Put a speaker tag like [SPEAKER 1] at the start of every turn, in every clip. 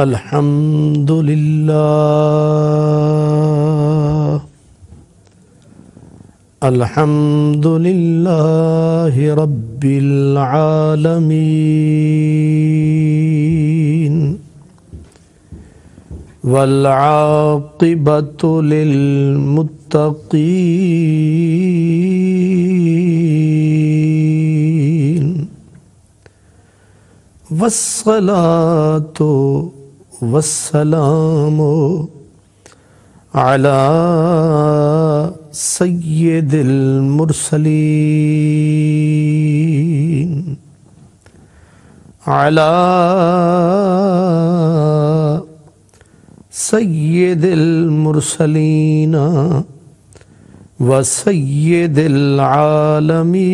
[SPEAKER 1] الحمد لله الحمد لله رب العالمين والعاقبة للمتقين والصلاة वसलाम अला सैदिल मुरसलीन अला सैदिल मुरसलीना व सैदिल आलमी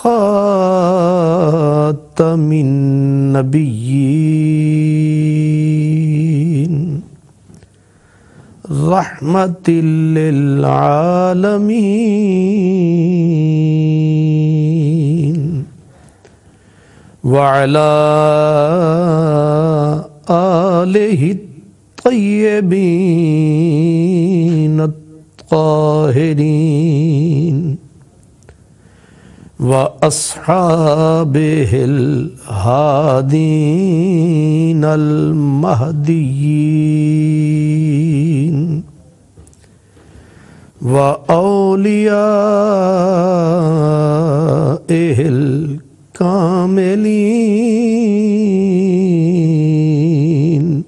[SPEAKER 1] خاتم النبيين رحمة للعالمين وعلى آله الطيبين الطاهرين واصحابه الهادين المهديين واوليائه الكاملين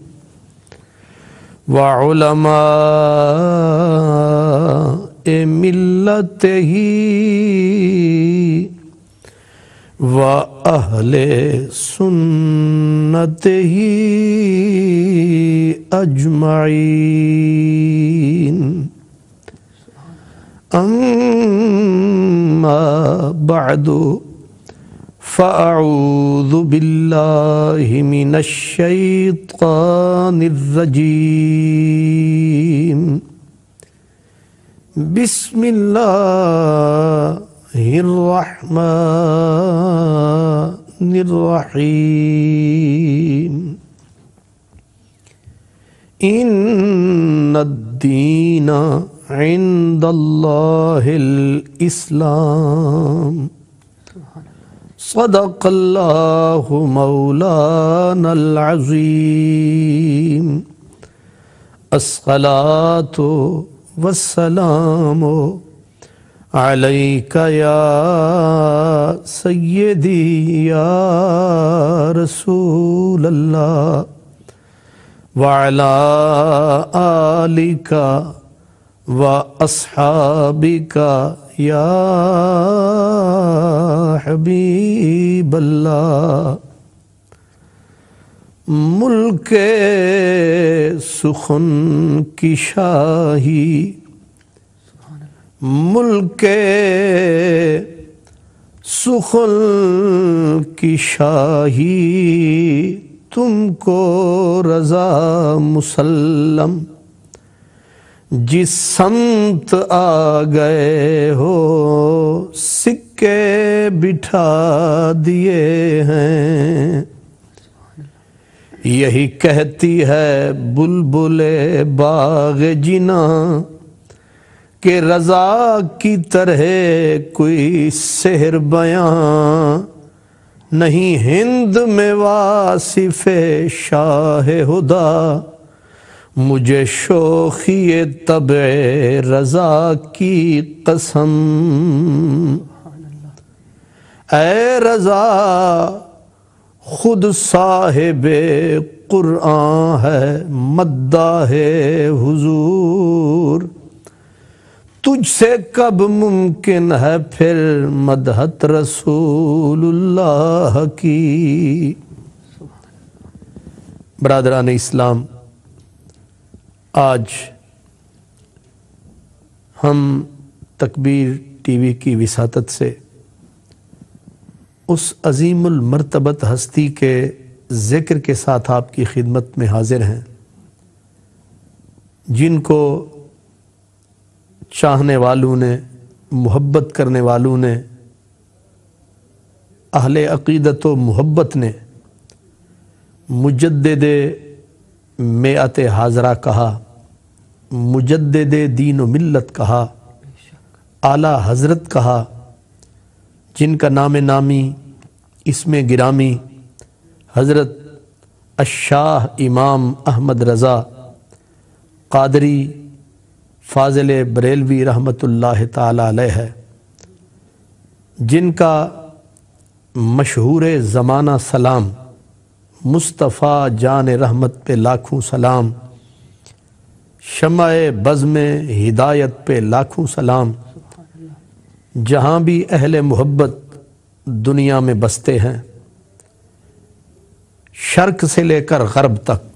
[SPEAKER 1] وعلمائه मिलत ही व अहले सुन्नत ही अजमाइन अम्मा बदू فأعوذ بالله من الشيطان الرجيم بسم الله الرحمن الرحيم إن الدين عند الله الإسلام صدق الله مولانا العظيم الصلاة वसलाम या सैदी या रसूल अल्लाह वाला आलिका व असहाबिका या हबीबल्ला मुल्क सुखन की शाही मुल्क सुखन की शाही तुमको रजा मुसल्लम जिस संत आ गए हो सिक्के बिठा दिए हैं यही कहती है बुलबुले बाग जिना के रजा की तरह कोई शहर बयां नहीं हिंद में वासिफ शाह हुदा मुझे शोखिए तब रजा की कसम ए रजा खुद साहेब कुरआ है मद्दा है हुजूर तुझसे कब मुमकिन है फिर मदहत रसूलुल्लाह की बरदरान इस्लाम आज हम तकबीर टीवी की विसात से उस अजीमरतबत हस्ती के ज़िक्र के साथ आपकी खिदमत में हाजिर हैं जिनको चाहने वालों ने मोहब्बत करने वालों ने अहल अकीदत मोहब्बत ने मुजद अत हाजरा कहा मुजद दीन व मिलत कहा आला हजरत कहा जिनका नाम नामी इसमें गिरामी हज़रत अशाह इमाम अहमद रज़ा कादरी फाजिल बरेलवी रहमत ताल है जिनका मशहूर ज़माना सलाम मुस्तफ़ा जान रहमत पे लाखों सलाम शम बज़ में हिदायत पे लाखों सलाम जहाँ भी अहल मोहब्बत दुनिया में बसते हैं शर्क से लेकर गरब तक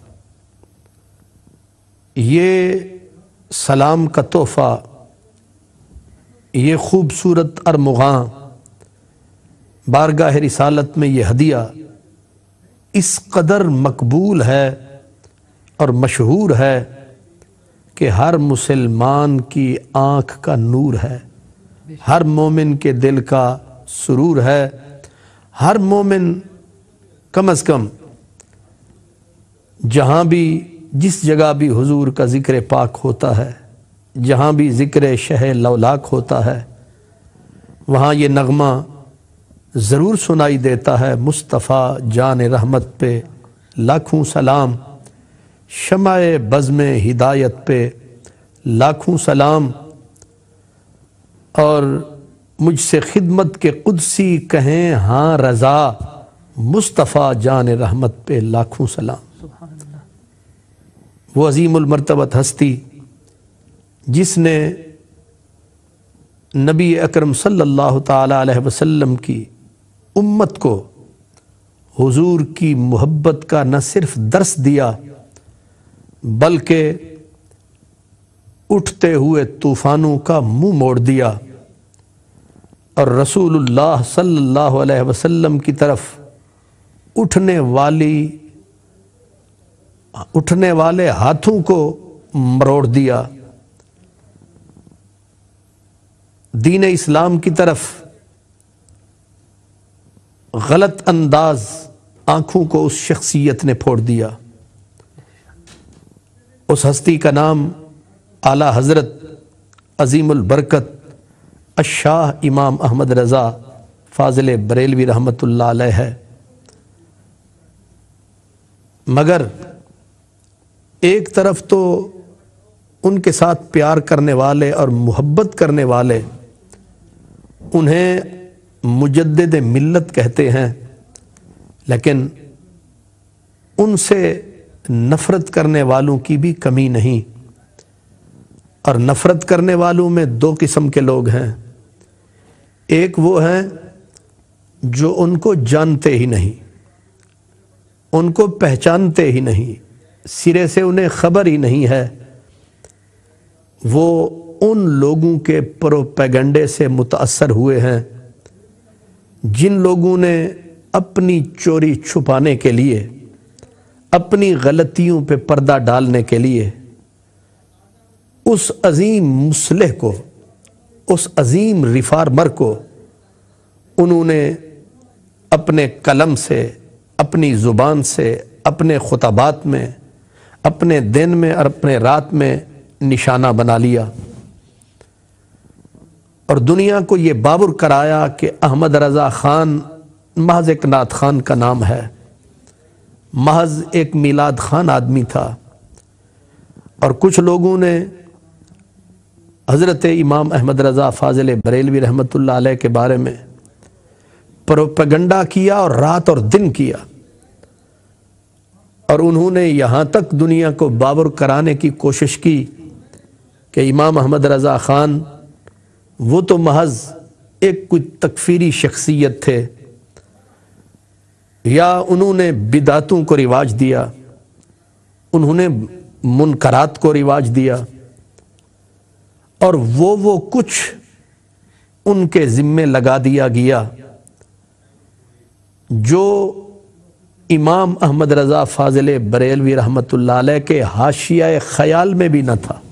[SPEAKER 1] ये सलाम का तोहफ़ा ये खूबसूरत मुगा बारगाह रिसालत में ये हदिया इस कदर मकबूल है और मशहूर है कि हर मुसलमान की आँख का नूर है हर मोमिन के दिल का सुरूर है हर मोमिन कम अज़ कम जहाँ भी जिस जगह भी हुजूर का ज़िक्र पाक होता है जहाँ भी ज़िक्र शह लौलाक होता है वहाँ ये नगमा ज़रूर सुनाई देता है मुस्तफ़ा जान रहमत पे लाखों सलाम शमाए बज़म हिदायत पे लाखों सलाम और मुझसे खिदमत के कुदसी कहें हाँ रज़ा मुस्तफ़ा जान रहमत पे लाखों सलाम वो अजीमरतबत हस्ती जिसने नबी अकरम सल्लल्लाहु अलैहि वसल्लम की उम्मत को हुजूर की मोहब्बत का न सिर्फ दर्स दिया बल्कि उठते हुए तूफ़ानों का मुंह मोड़ दिया और रसूलुल्लाह सल्लल्लाहु अलैहि वसल्लम की तरफ उठने वाली उठने वाले हाथों को मरोड़ दिया दीन इस्लाम की तरफ गलत अंदाज आंखों को उस शख्सियत ने फोड़ दिया उस हस्ती का नाम आला हजरत अजीमुल बरकत अशाह इमाम अहमद रज़ा फाजिल बरेलवी रहमत है मगर एक तरफ तो उनके साथ प्यार करने वाले और मोहब्बत करने वाले उन्हें मुजद मिलत कहते हैं लेकिन उनसे नफ़रत करने वालों की भी कमी नहीं और नफ़रत करने वालों में दो किस्म के लोग हैं एक वो हैं जो उनको जानते ही नहीं उनको पहचानते ही नहीं सिरे से उन्हें खबर ही नहीं है वो उन लोगों के प्रोपेगंडे से मुतासर हुए हैं जिन लोगों ने अपनी चोरी छुपाने के लिए अपनी गलतियों पे पर्दा डालने के लिए उस अजीम मुसलह को उस अजीम रिफार्मर को उन्होंने अपने कलम से अपनी ज़ुबान से अपने खुतबात में अपने दिन में और अपने रात में निशाना बना लिया और दुनिया को ये बाबर कराया कि अहमद रज़ा ख़ान महज एक नाथ खान का नाम है महज एक मिलाद खान आदमी था और कुछ लोगों ने हज़रत इमाम अहमद रज़ा फाजिल बरेलवी रहमत के बारे में प्रोपगंडा किया और रात और दिन किया और उन्होंने यहाँ तक दुनिया को बाबर कराने की कोशिश की कि इमाम अहमद रज़ा ख़ान वो तो महज एक कुछ तकफीरी शख्सियत थे या उन्होंने बिदातों को रिवाज दिया उन्होंने मुनकरात को रिवाज दिया और वो वो कुछ उनके ज़िम्मे लगा दिया गया जो इमाम अहमद रज़ा फाजिल बरेलवी रहमत के हाशिया ख्याल में भी न था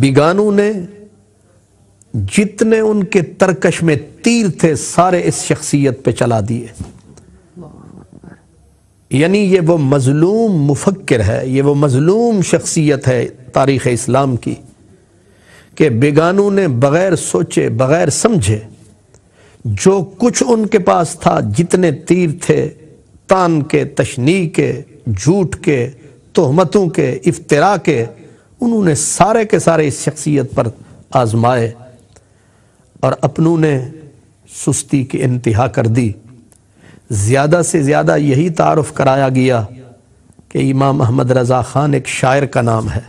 [SPEAKER 1] बिगानू ने जितने उनके तरकश में तीर थे सारे इस शख्सियत पे चला दिए यानी ये वो मजलूम मुफक्र है ये वो मजलूम शख्सियत है तारीख़ इस्लाम की कि बेगानों ने बग़ैर सोचे बग़ैर समझे जो कुछ उनके पास था जितने तीर थे तान के तशनी के झूठ के तहमतों के इफ्तरा के उन्होंने सारे के सारे इस शख्सियत पर आजमाए और अपनों ने सुस्ती की इंतहा कर दी ज़्यादा से ज़्यादा यही तारफ़ कराया गया कि इमाम अहमद रज़ा ख़ान एक शायर का नाम है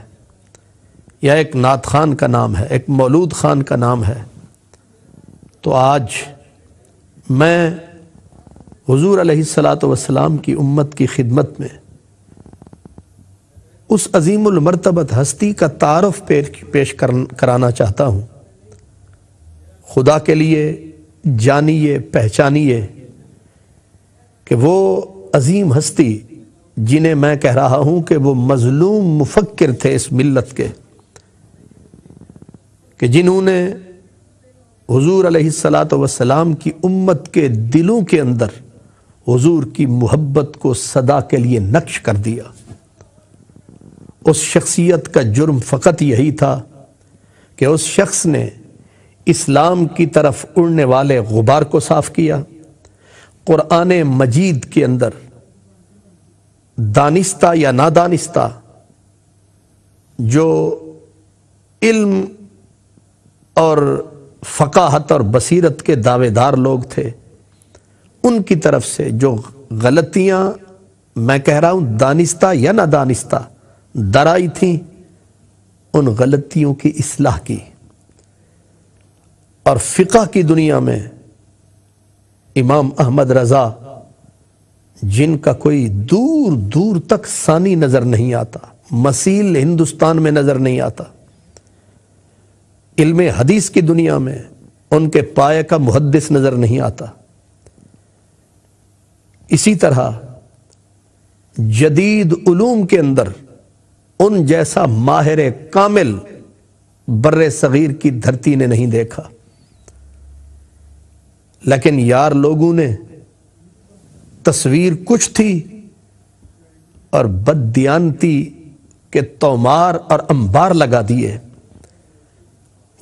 [SPEAKER 1] या एक नात खान का नाम है एक मौलूद खान का नाम है तो आज मैं हजूर सलात वसलाम की उम्मत की खिदमत में उस अजीमरतबत हस्ती का तारफ़ पेश कर, कराना चाहता हूँ खुदा के लिए जानिए पहचानिए कि वो अजीम हस्ती जिन्हें मैं कह रहा हूँ कि वो मज़लूम मुफक्र थे इस मिलत के कि जिन्होंने हजूर असलात वसलाम की उम्मत के दिलों के अंदर हजूर की मोहब्बत को सदा के लिए नक्श कर दिया उस शख्सियत का जुर्म फ़कत यही था कि उस शख्स ने इस्लाम की तरफ उड़ने वाले गुबार को साफ़ किया क़ुरान मजीद के अंदर दानिस्ता या नादानिस्ता जो इल्म और फ़काहत और बसीरत के दावेदार लोग थे उनकी तरफ से जो गलतियाँ मैं कह रहा हूँ दानिस्ता या ना दानिस्ता दराई थी उन गलतियों की असलाह की और फ़िका की दुनिया में इमाम अहमद रज़ा जिनका कोई दूर दूर तक सानी नज़र नहीं आता मसील हिंदुस्तान में नज़र नहीं आता इल्म हदीस की दुनिया में उनके पाए का मुहदस नज़र नहीं आता इसी तरह जदीद उलूम के अंदर उन जैसा माहिर कामिल बर सग़ीर की धरती ने नहीं देखा लेकिन यार लोगों ने तस्वीर कुछ थी और बददियानती के तोमार और अंबार लगा दिए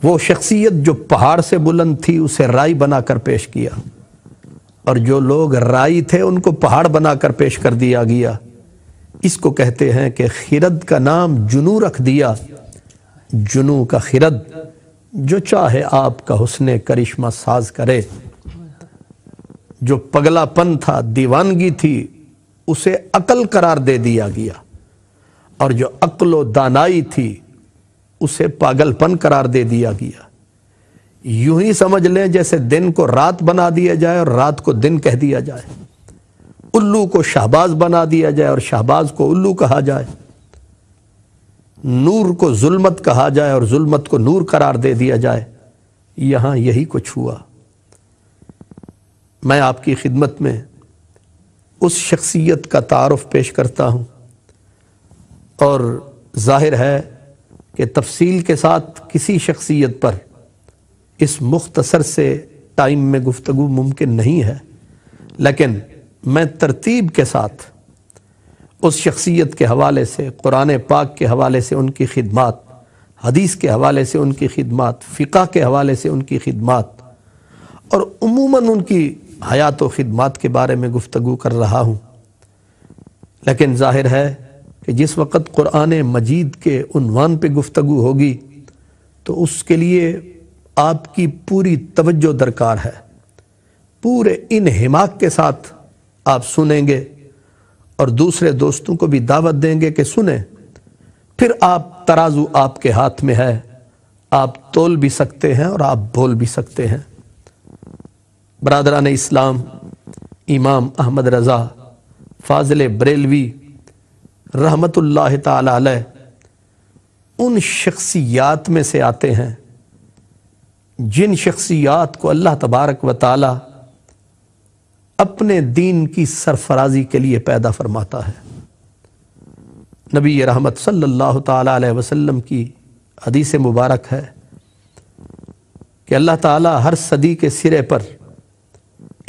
[SPEAKER 1] वो शख्सियत जो पहाड़ से बुलंद थी उसे राई बनाकर पेश किया और जो लोग राई थे उनको पहाड़ बनाकर पेश कर दिया गया इसको कहते हैं कि खिरद का नाम जुनू रख दिया जुनू का खिरद जो चाहे आपका हुसन करिश्मा साज करे जो पगलापन था दीवानगी थी उसे अकल करार दे दिया गया और जो अकलो दानाई थी उसे पागलपन करार दे दिया गया यूं ही समझ लें जैसे दिन को रात बना दिया जाए और रात को दिन कह दिया जाए उल्लू को शाहबाज बना दिया जाए और शाहबाज को उल्लू कहा जाए नूर को जुल्मत कहा जाए और जुल्मत को नूर करार दे दिया जाए यहां यही कुछ हुआ मैं आपकी खिदमत में उस शख्सियत का तारफ़ पेश करता हूं और जाहिर है कि तफसील के साथ किसी शख्सियत पर इस मुख्तसर से टाइम में गुफ्तु मुमकिन नहीं है लेकिन मैं तरतीब के साथ उस शख्सियत के हवाले से कुरान पाक के हवाले से उनकी खिदमत हदीस के हवाले से उनकी खिदमत फ़िका के हवाले से उनकी खिदमत और उमूमन उनकी हयात व खिदमत के बारे में गुफ्तु कर रहा हूँ लेकिन जाहिर है कि जिस वक़्त क़ुरान मजीद के उनवान पर गुफ्तगु होगी तो उसके लिए आपकी पूरी तवज्जो दरकार है पूरे इन हिमाक के साथ आप सुनेंगे और दूसरे दोस्तों को भी दावत देंगे कि सुने फिर आप तराजू आपके हाथ में है आप तोल भी सकते हैं और आप बोल भी सकते हैं बरदरान इस्लाम इमाम अहमद रज़ा फ़ाजिल बरेलवी रहमत उन शख्सियात में से आते हैं जिन शख्सियात को अल्लाह तबारक व ताली अपने दीन की सरफराजी के लिए पैदा फरमाता है नबी रहमत सल्लल्लाहु अलैहि वसल्लम की हदीस मुबारक है कि अल्लाह ताला हर सदी के सिरे पर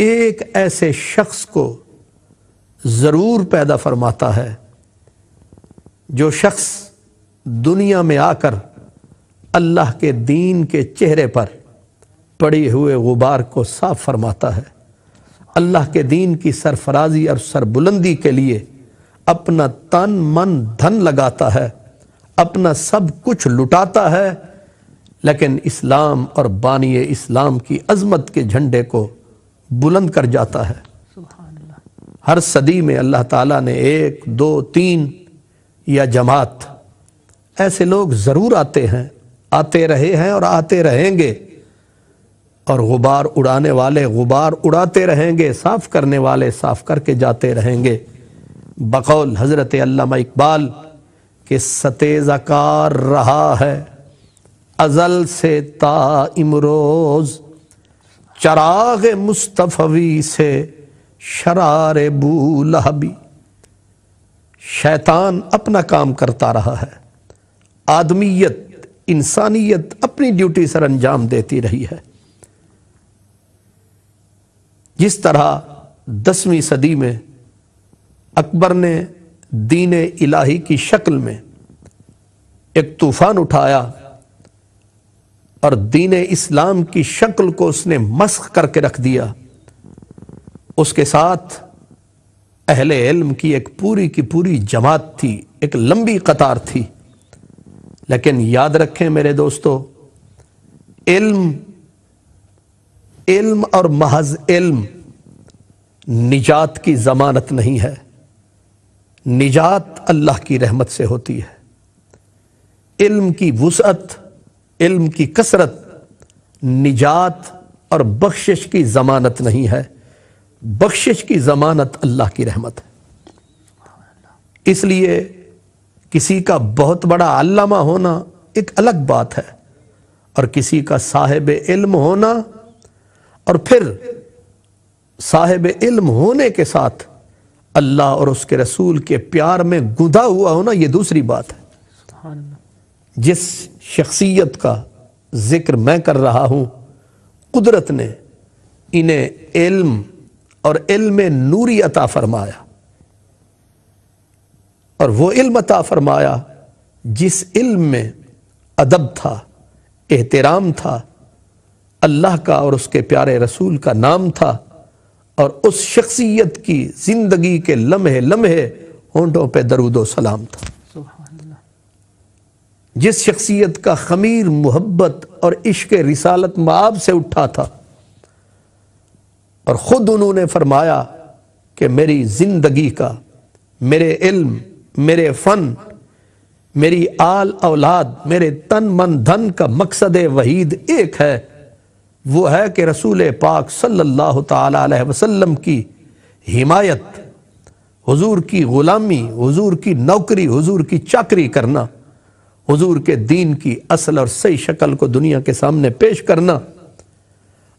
[SPEAKER 1] एक ऐसे शख्स को ज़रूर पैदा फरमाता है जो शख्स दुनिया में आकर अल्लाह के दीन के चेहरे पर पड़े हुए गुबार को साफ फरमाता है अल्लाह के दीन की सरफराजी और सरबुलंदी के लिए अपना तन मन धन लगाता है अपना सब कुछ लुटाता है लेकिन इस्लाम और बानिय इस्लाम की अजमत के झंडे को बुलंद कर जाता है हर सदी में अल्लाह ताला ने एक दो तीन या जमात ऐसे लोग ज़रूर आते हैं आते रहे हैं और आते रहेंगे और गुबार उड़ाने वाले गुबार उड़ाते रहेंगे साफ करने वाले साफ करके जाते रहेंगे बकौल हज़रत अल्लामा इकबाल के सतेजाकार रहा है अजल से ता इमरोज़ चराग मुस्तफ़वी से शरार बूलहबी शैतान अपना काम करता रहा है आदमीयत इंसानियत अपनी ड्यूटी सर अंजाम देती रही है जिस तरह दसवीं सदी में अकबर ने दीन इलाही की शक्ल में एक तूफान उठाया और दीन इस्लाम की शक्ल को उसने मस्क करके रख दिया उसके साथ अहल इल्म की एक पूरी की पूरी जमात थी एक लंबी कतार थी लेकिन याद रखें मेरे दोस्तों इल्म इल्म और महज इल्म निजात की जमानत नहीं है निजात अल्लाह की रहमत से होती है इल्म की वसअत इल्म की कसरत निजात और बख्शिश की जमानत नहीं है बख्शिश की जमानत अल्लाह की रहमत है इसलिए किसी का बहुत बड़ा अल्लामा होना एक अलग बात है और किसी का साहिब इल्म होना और फिर साहेब इल्म होने के साथ अल्लाह और उसके रसूल के प्यार में गुदा हुआ होना यह दूसरी बात है जिस शख्सियत का जिक्र मैं कर रहा हूं कुदरत ने इन्हें इल्म और इल्म नूरी अता फरमाया और वो इल्म अता फरमाया जिस इल्म में अदब था एहतराम था अल्लाह का और उसके प्यारे रसूल का नाम था और उस शख्सियत की जिंदगी के लम्हे लम्हे होंठों पे दरुदो सलाम था जिस शख्सियत का खमीर मोहब्बत और इश्क रिसालत माब से उठा था और ख़ुद उन्होंने फरमाया कि मेरी ज़िंदगी का मेरे इल्म मेरे फ़न मेरी आल औलाद मेरे तन मन धन का मकसद वहीद एक है वो है कि रसूल पाक सल्लल्लाहु अलैहि वसल्लम की हिमायत हुजूर की ग़ुलामी हुजूर की नौकरी हुजूर की चाकरी करना हुजूर के दीन की असल और सही शक्ल को दुनिया के सामने पेश करना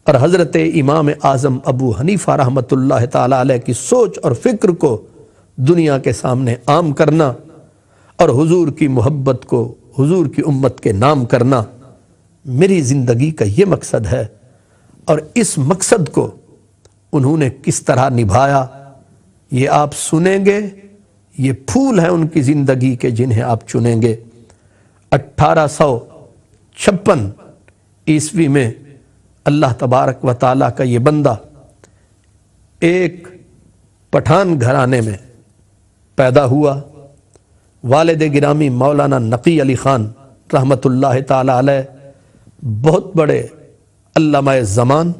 [SPEAKER 1] और हज़रत इमाम आज़म अबू हनीफ़ा रहमत ला की सोच और फ़िक्र को दुनिया के सामने आम करना और हुजूर की मोहब्बत को हुजूर की उम्मत के नाम करना मेरी ज़िंदगी का ये मकसद है और इस मकसद को उन्होंने किस तरह निभाया ये आप सुनेंगे ये फूल है उनकी ज़िंदगी के जिन्हें आप चुनेंगे अट्ठारह सौ छप्पन ईस्वी में अल्लाह तबारक व ताला का ये बंदा एक पठान घराने में पैदा हुआ वालद गिरामी मौलाना नकी अली ख़ान रहमत ताल बहुत बड़े अल्लामा ज़मान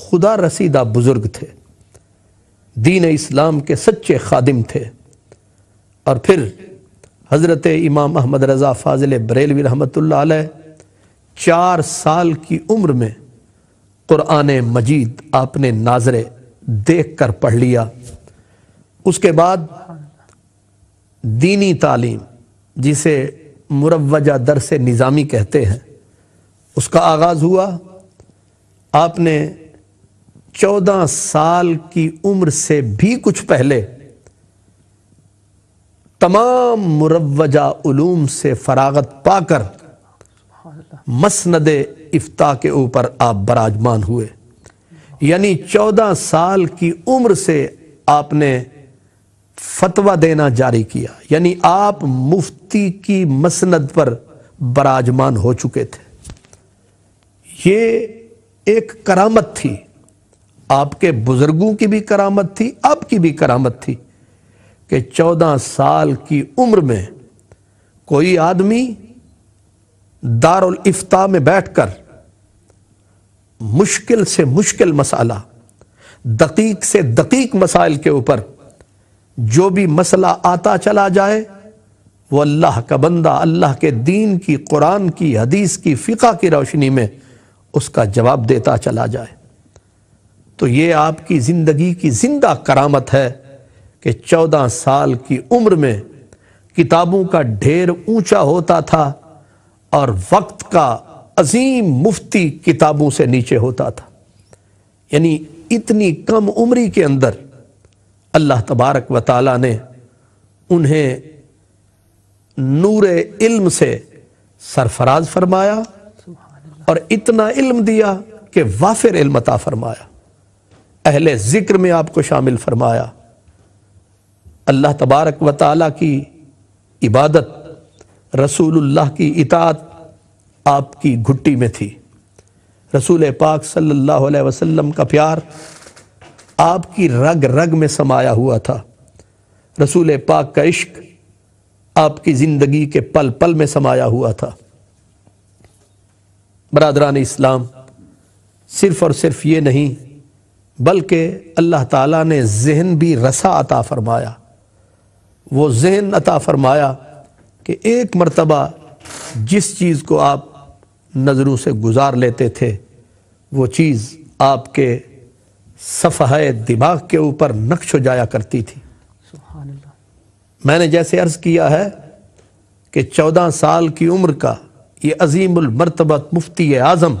[SPEAKER 1] खुदा रसीदा बुज़ुर्ग थे दीन इस्लाम के सच्चे खादिम थे और फिर हज़रत इमाम अहमद रज़ा फ़ाजिल बरेलवी रहमत चार साल की उम्र में कुरान मजीद आपने नाजरे देख कर पढ़ लिया उसके बाद दीनी तालीम जिसे मुरवजा से निज़ामी कहते हैं उसका आगाज़ हुआ आपने चौदह साल की उम्र से भी कुछ पहले तमाम मुरवजा उलूम से फरागत पाकर मसनद इफ्ता के ऊपर आप बराजमान हुए यानी चौदह साल की उम्र से आपने फतवा देना जारी किया यानी आप मुफ्ती की मसनद पर बराजमान हो चुके थे ये एक करामत थी आपके बुजुर्गों की भी करामत थी आपकी भी करामत थी कि चौदह साल की उम्र में कोई आदमी दारुल इफ्ता में बैठकर मुश्किल से मुश्किल मसाला दकीक से दकीक मसाइल के ऊपर जो भी मसला आता चला जाए वो अल्लाह का बंदा अल्लाह के दीन की कुरान की हदीस की फ़िका की रोशनी में उसका जवाब देता चला जाए तो ये आपकी ज़िंदगी की जिंदा करामत है कि चौदह साल की उम्र में किताबों का ढेर ऊंचा होता था और वक्त का अजीम मुफ्ती किताबों से नीचे होता था यानी इतनी कम उम्री के अंदर अल्लाह तबारक व ताली ने उन्हें नूर इल्म से सरफराज फरमाया और इतना इल्म दिया कि वाफिर इल्मता फरमाया अहले ज़िक्र में आपको शामिल फरमाया अल्लाह तबारक व ताली की इबादत रसूलुल्लाह की इतात आपकी घुट्टी में थी रसूल पाक सल्लल्लाहु अलैहि वसल्लम का प्यार आपकी रग रग में समाया हुआ था रसूल पाक का इश्क आपकी ज़िंदगी के पल पल में समाया हुआ था बरदरान इस्लाम सिर्फ़ और सिर्फ ये नहीं बल्कि अल्लाह ताला ने जहन भी रसा अता फ़रमाया वो जहन अता फ़रमाया कि एक मरतबा जिस चीज़ को आप नज़रों से गुजार लेते थे वो चीज़ आपके सफ़ह दिमाग के ऊपर नक्श हो जाया करती थी मैंने जैसे अर्ज़ किया है कि चौदह साल की उम्र का ये अजीमरतबत मुफ्ती आज़म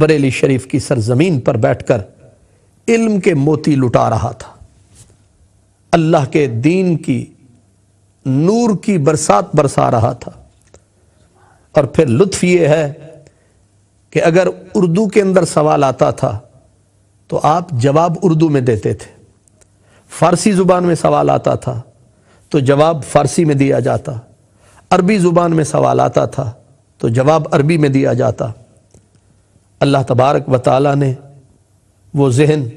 [SPEAKER 1] बरेली शरीफ की सरजमीन पर बैठ कर इल्म के मोती लुटा रहा था अल्लाह के दीन की नूर की बरसात बरसा रहा था और फिर लुत्फ ये है कि अगर उर्दू के अंदर सवाल आता था तो आप जवाब उर्दू में देते थे फ़ारसी ज़ुबान में सवाल आता था तो जवाब फ़ारसी में दिया जाता अरबी ज़ुबान में सवाल आता था तो जवाब अरबी में दिया जाता अल्लाह तबारक व ताली ने वो जहन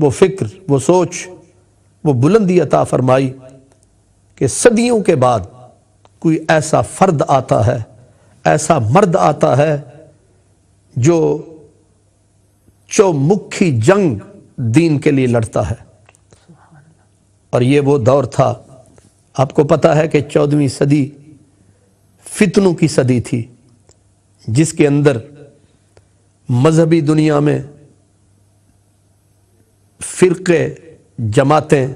[SPEAKER 1] वो फ़िक्र वो सोच वो बुलंदी अता फरमाई कि सदियों के बाद कोई ऐसा फ़र्द आता है ऐसा मर्द आता है जो चौमुखी जंग दीन के लिए लड़ता है और ये वो दौर था आपको पता है कि चौदहवीं सदी फितनों की सदी थी जिसके अंदर मजहबी दुनिया में फ़िरके जमातें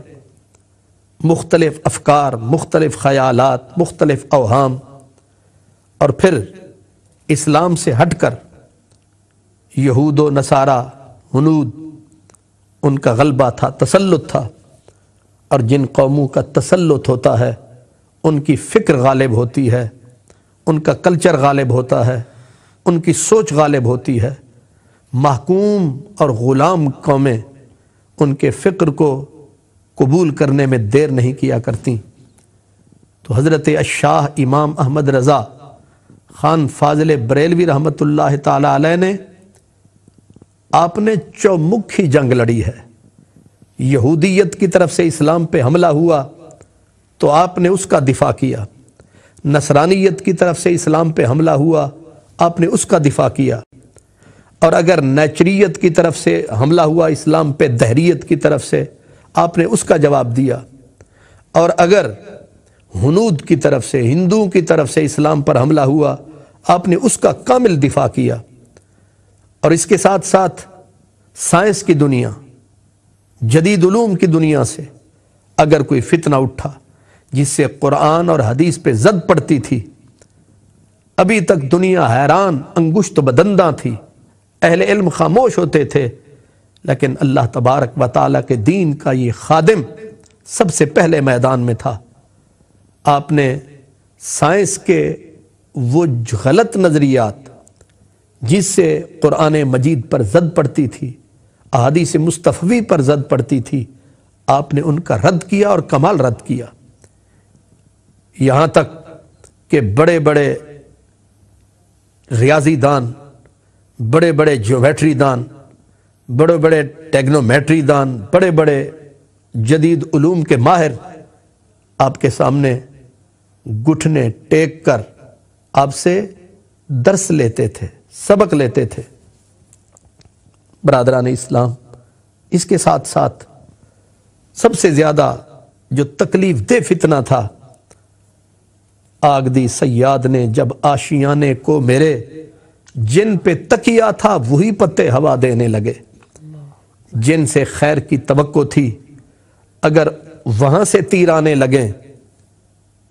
[SPEAKER 1] मुख्तलिफ अफकार मुख्तलिफ ख्याल मुख्तलिफ अवहम और फिर इस्लाम से हटकर यहूद व नसारा हनूद उनका गलबा था तसल्लुत था और जिन कौमों का तसल्लुत होता है उनकी फ़िक्र गालिब होती है उनका कल्चर गालिब होता है उनकी सोच गालिब होती है महकूम और ग़ुलाम कौमें उनके फ़िक्र को कबूल करने में देर नहीं किया करती तो हज़रत शाह इमाम अहमद रज़ा खान फाजिल बरेलवी रहमत ताल ने आपने चौमुखी जंग लड़ी है यहूदीत की तरफ से इस्लाम पर हमला हुआ तो आपने उसका दिफा किया नसरानियत की तरफ से इस्लाम पर हमला हुआ आपने उसका दिफा किया और अगर नेचरीत की तरफ से हमला हुआ इस्लाम पे दहरीत की तरफ से आपने उसका जवाब दिया और अगर हनूद की तरफ से हिंदुओं की तरफ से इस्लाम पर हमला हुआ आपने उसका कामिल दिफा किया और इसके साथ साथ साइंस की दुनिया जदीद उलूम की दुनिया से अगर कोई फितना उठा जिससे कुरान और हदीस पे जद पड़ती थी अभी तक दुनिया हैरान अंगुश्त बदंदा थी अहल इल्म खामोश होते थे लेकिन अल्लाह तबारक व के दीन का ये खादिम सबसे पहले मैदान में था आपने साइंस के वो गलत नज़रियात जिससे कुरान मजीद पर जद पड़ती थी अहादी से मुस्तफ़ी पर जद पड़ती थी आपने उनका रद्द किया और कमाल रद्द किया यहाँ तक कि बड़े बड़े रियाजी दान बड़े बड़े ज्योमेट्री दान बड़े बड़े टेक्नोमेट्री दान बड़े बड़े जदीद उलूम के माहिर आपके सामने घुटने टेक कर आपसे दर्श लेते थे सबक लेते थे बरदरान इस्लाम इसके साथ साथ सबसे ज़्यादा जो तकलीफ दे फितना था आगदी सयाद ने जब आशियाने को मेरे जिन पे तकिया था वही पत्ते हवा देने लगे जिन से खैर की तवक्को थी अगर वहां से तीर आने लगे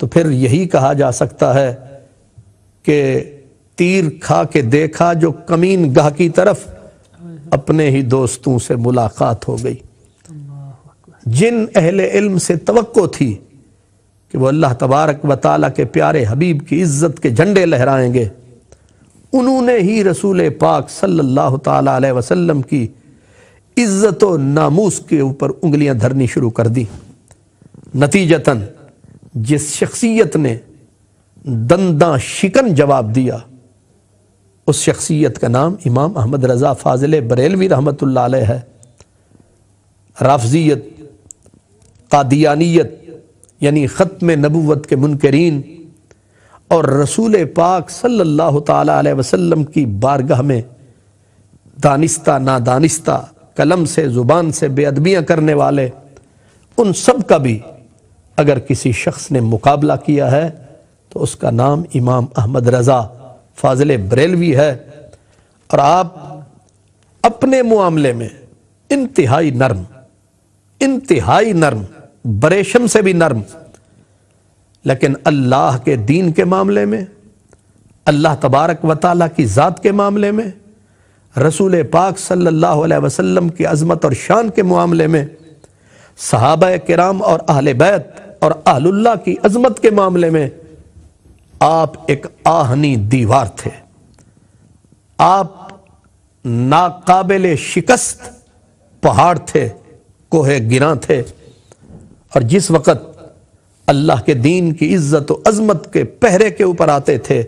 [SPEAKER 1] तो फिर यही कहा जा सकता है कि तीर खा के देखा जो कमीन गाह की तरफ अपने ही दोस्तों से मुलाकात हो गई जिन अहले इल्म से तो थी कि वो अल्लाह तबारक व ताली के प्यारे हबीब की इज्जत के झंडे लहराएंगे उन्होंने ही रसूल पाक सल्लल्लाहु अलैहि वसल्लम की इज्जत नामूस के ऊपर उंगलियां धरनी शुरू कर दी नतीजतन जिस शख्सियत ने दंदा शिकन जवाब दिया उस शख्सियत का नाम इमाम अहमद रज़ा फाजिल बरेलवी रहमत है राफजियत कादियानियत यानी ख़त्म नबूवत के मुनकरीन और रसूल पाक सल्लल्लाहु अलैहि वसल्लम की बारगाह में दानिस्ता ना दानिस्ता कलम से ज़ुबान से बेअदबियाँ करने वाले उन सब का भी अगर किसी शख्स ने मुकाबला किया है तो उसका नाम इमाम अहमद रज़ा फाजिल बरेलवी है और आप अपने मामले में इंतहाई नरम इंतहाई नर्म बरेशम से भी नर्म लेकिन अल्लाह के दीन के मामले में अल्लाह तबारक व की ज़ात के मामले में रसूल पाक सल्लल्लाहु अलैहि वसल्लम की अजमत और शान के मामले में सहाबा कराम और अहल बैत और आल्ला की अजमत के मामले में आप एक आहनी दीवार थे आप नाकाबिल शिकस्त पहाड़ थे कोहे गिरा थे और जिस वक़्त अल्लाह के दीन की इज्जत और अजमत के पहरे के ऊपर आते थे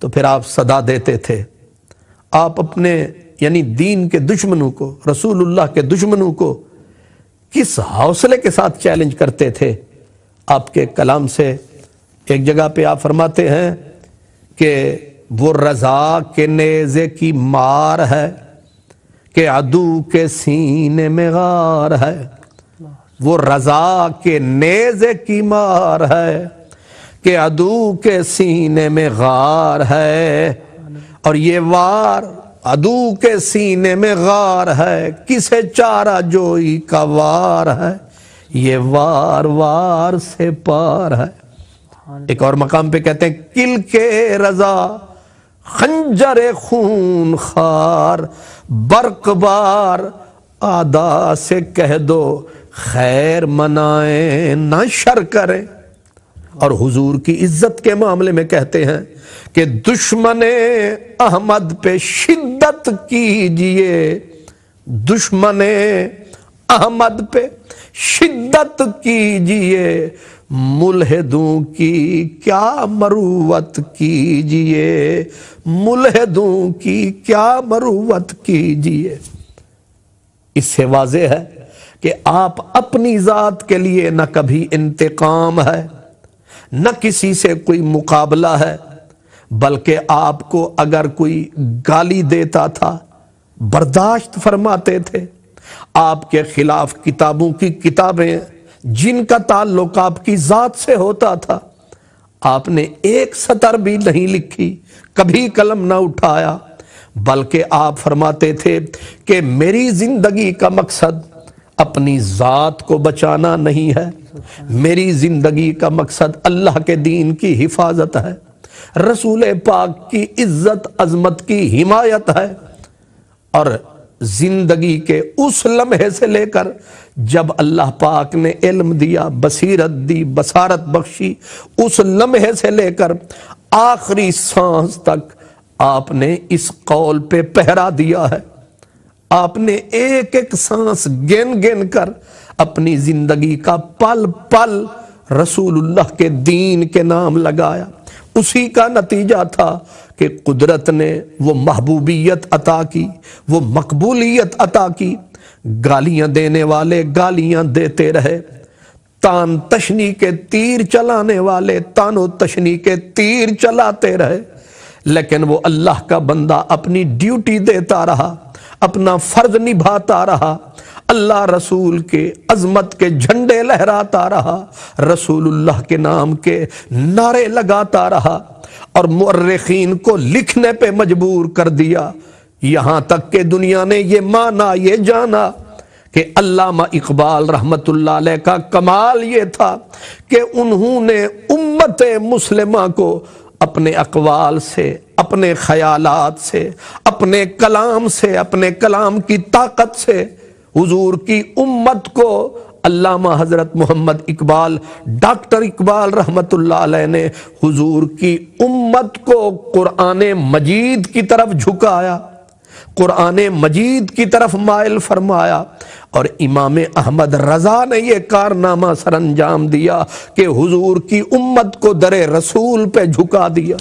[SPEAKER 1] तो फिर आप सदा देते थे आप अपने यानी दीन के दुश्मनों को रसूलुल्लाह के दुश्मनों को किस हौसले के साथ चैलेंज करते थे आपके कलाम से एक जगह पे आप फरमाते हैं कि वो रजा के नेज़े की मार है के अदू के सीने में गार है वो रजा के नेज़े की मार है के अदू के सीने में गार है और ये वार अदू के सीने में गार है किसे चारा जोई का वार है ये वार वार से पार है हाँ। एक और मकाम पे कहते हैं किल के रजा खंजर खून खार बार आदा से कह दो खैर मनाए ना शर करें और हुजूर की इज्जत के मामले में कहते हैं कि दुश्मन अहमद पे शिद्दत कीजिए दुश्मन अहमद पे शिद्दत कीजिए मुलहदों की क्या मरुवत कीजिए मुलहदों की क्या मरुवत कीजिए इससे वाजे है कि आप अपनी जात के लिए ना कभी इंतकाम है न किसी से कोई मुकाबला है बल्कि आपको अगर कोई गाली देता था बर्दाश्त फरमाते थे आपके खिलाफ किताबों की किताबें जिनका ताल्लुक आपकी जात से होता था आपने एक सतर भी नहीं लिखी कभी कलम ना उठाया बल्कि आप फरमाते थे कि मेरी जिंदगी का मकसद अपनी जात को बचाना नहीं है मेरी जिंदगी का मकसद अल्लाह के दीन की हिफाजत है रसूल पाक की इज्जत अजमत की हिमायत है और जिंदगी के उस लम्हे से लेकर जब अल्लाह पाक ने इल्म दिया बसीरत दी बसारत बख्शी उस लम्हे से लेकर आखिरी सांस तक आपने इस कौल पे पहरा दिया है आपने एक एक सांस गिन गिन कर अपनी जिंदगी का पल पल रसूलुल्लाह के दीन के नाम लगाया उसी का नतीजा था कि कुदरत ने वो महबूबियत अता की वो मकबूलियत अता की गालियां देने वाले गालियां देते रहे तान तशनी के तीर चलाने वाले तानो तशनी के तीर चलाते रहे लेकिन वो अल्लाह का बंदा अपनी ड्यूटी देता रहा अपना फर्ज निभाता रहा अल्लाह रसूल के अजमत के झंडे लहराता रहा रसूलुल्लाह के नाम के नारे लगाता रहा और मर्रखीन को लिखने पे मजबूर कर दिया यहाँ तक के दुनिया ने ये माना ये जाना कि अल्लामा इकबाल रहमतुल्लाह अलैह का कमाल ये था कि उन्होंने उम्मत मुसलिमा को अपने अकवाल से अपने ख्यालात से अपने कलाम से अपने कलाम की ताकत से हुजूर की उम्मत को अल्लामा हज़रत मोहम्मद इकबाल डॉक्टर इकबाल रहमत ने हुजूर की उम्मत को कुरान मजीद की तरफ झुकाया कुरान मजीद की तरफ मायल फरमाया और इमाम अहमद रज़ा ने यह कारनामा अंजाम दिया कि हुजूर की उम्मत को दर रसूल पे झुका दिया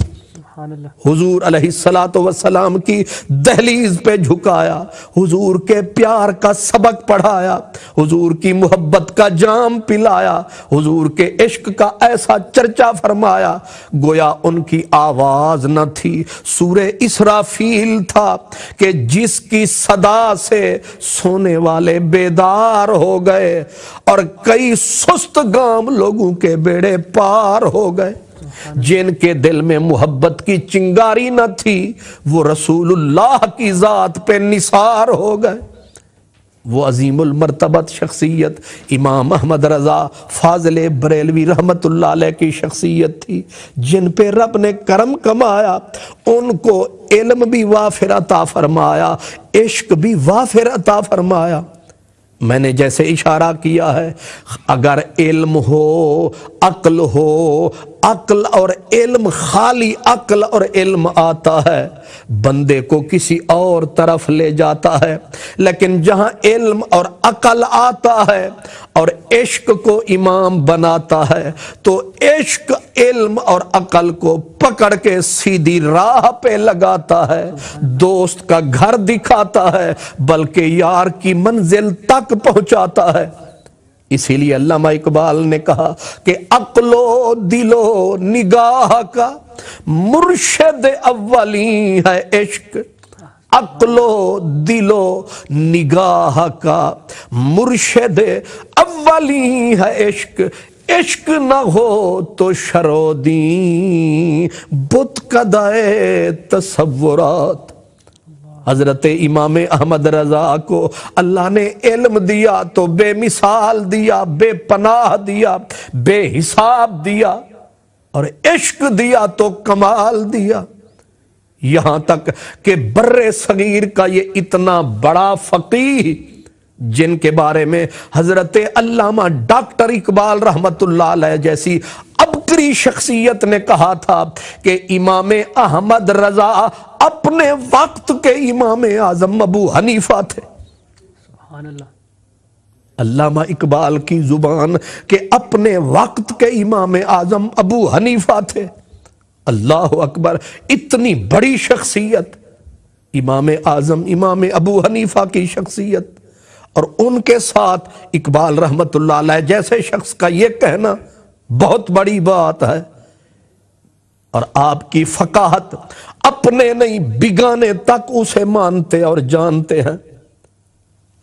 [SPEAKER 1] हुजूर सलात वसलाम की दहलीज पे झुकाया हुजूर के प्यार का सबक पढ़ाया हुजूर की मोहब्बत का जाम पिलाया हुजूर के इश्क का ऐसा चर्चा फरमाया गोया उनकी आवाज न थी सूर्य इसराफील था कि जिसकी सदा से सोने वाले बेदार हो गए और कई सुस्त गांव लोगों के बेड़े पार हो गए जिनके दिल में मोहब्बत की चिंगारी न थी वो रसूलुल्लाह की ज़ात पे निसार हो गए वो अजीमुल मरतबत शख्सियत इमाम अहमद रज़ा फाजिल बरेलवी रहमत की शख्सियत थी जिन पे रब ने करम कमाया उनको इल्म भी वाफिर अता फरमाया इश्क भी वाफिर अता फरमाया मैंने जैसे इशारा किया है अगर इल्म हो अक्ल हो अकल और इल्म खाली अकल और इल्म आता है बंदे को किसी और तरफ ले जाता है लेकिन जहां इल्म और अकल आता है और इश्क को इमाम बनाता है तो इश्क इल्म और अकल को पकड़ के सीधी राह पे लगाता है दोस्त का घर दिखाता है बल्कि यार की मंजिल तक पहुंचाता है इसीलिए अल्लामा इकबाल ने कहा कि अकलो दिलो निगाह का मुर्शद अव्वली है इश्क अकलो दिलो निगाह का मुर्शद अव्वली है इश्क इश्क न हो तो शरोदी बुत कदाए तस्वुरात हजरत इमाम अहमद रजा को अल्लाह ने इलम दिया तो बेमिसाल दिया बेपनाह दिया बेहिसाब दिया और इश्क दिया तो कमाल दिया यहां तक कि बर्रे सगीर का ये इतना बड़ा फकीह जिनके बारे में हजरत अल्लामा डॉक्टर इकबाल रहमतुल्लाह जैसी अबकरी शख्सियत ने कहा था कि इमाम अहमद रजा अपने वक्त के इमाम आजम अबू हनीफा थे अल्लामा इकबाल की जुबान के अपने वक्त के इमाम आजम अबू हनीफा थे अल्लाह अकबर इतनी बड़ी शख्सियत इमाम आजम इमाम अबू हनीफा की शख्सियत और उनके साथ इकबाल रहमत जैसे शख्स का यह कहना बहुत बड़ी बात है और आपकी फकाहत अपने नहीं बिगाने तक उसे मानते और जानते हैं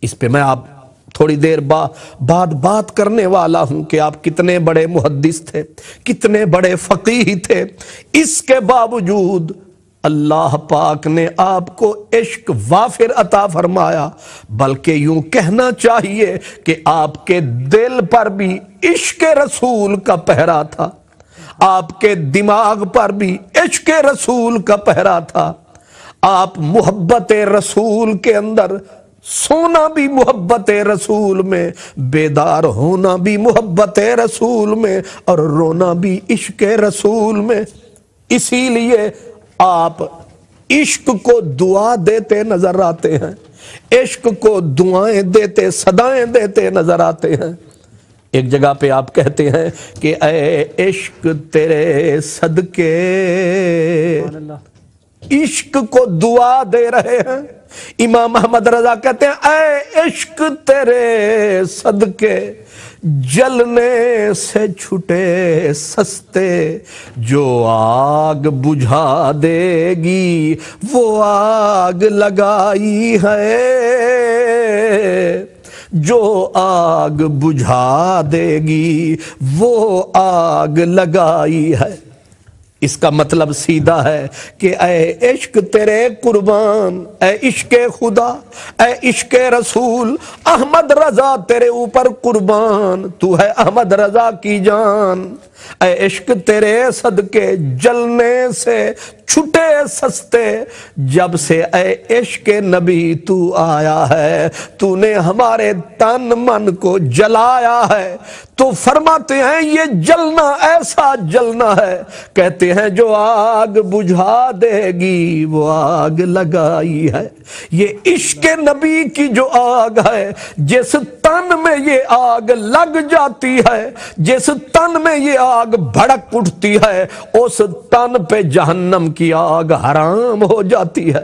[SPEAKER 1] इस पे मैं आप थोड़ी देर बा, बाद बात करने वाला हूं कि आप कितने बड़े मुहदिस थे कितने बड़े फकीह थे इसके बावजूद अल्लाह पाक ने आपको इश्क वाफिर अता फरमाया बल्कि यूं कहना चाहिए कि आपके दिल पर भी इश्क रसूल का पहरा था आपके दिमाग पर भी इश्क रसूल का पहरा था आप मोहब्बत रसूल के अंदर सोना भी मोहब्बत रसूल में बेदार होना भी मोहब्बत रसूल में और रोना भी इश्क रसूल में इसीलिए आप इश्क को दुआ देते नजर आते हैं इश्क को दुआएं देते सदाएं देते नजर आते हैं एक जगह पे आप कहते हैं कि ए इश्क तेरे सदके इश्क को दुआ दे रहे हैं इमाम अहमद रजा कहते हैं ए इश्क तेरे सदके जलने से छुटे सस्ते जो आग बुझा देगी वो आग लगाई है जो आग बुझा देगी वो आग लगाई है इसका मतलब सीधा है कि ए इश्क तेरे कुर्बान ए इश्क खुदा ए इश्क रसूल अहमद रजा तेरे ऊपर कुर्बान तू है अहमद रजा की जान ए इश्क तेरे सदके जलने से छुटे सस्ते जब से ए इश्क नबी तू आया है तूने हमारे तन मन को जलाया है तो फरमाते हैं ये जलना ऐसा जलना है कहते हैं जो आग बुझा देगी वो आग लगाई है ये इश्क नबी की जो आग है जिस तन में ये आग लग जाती है जिस तन में ये आग भड़क उठती है उस तन पे जहन्नम की की आग हराम हो जाती है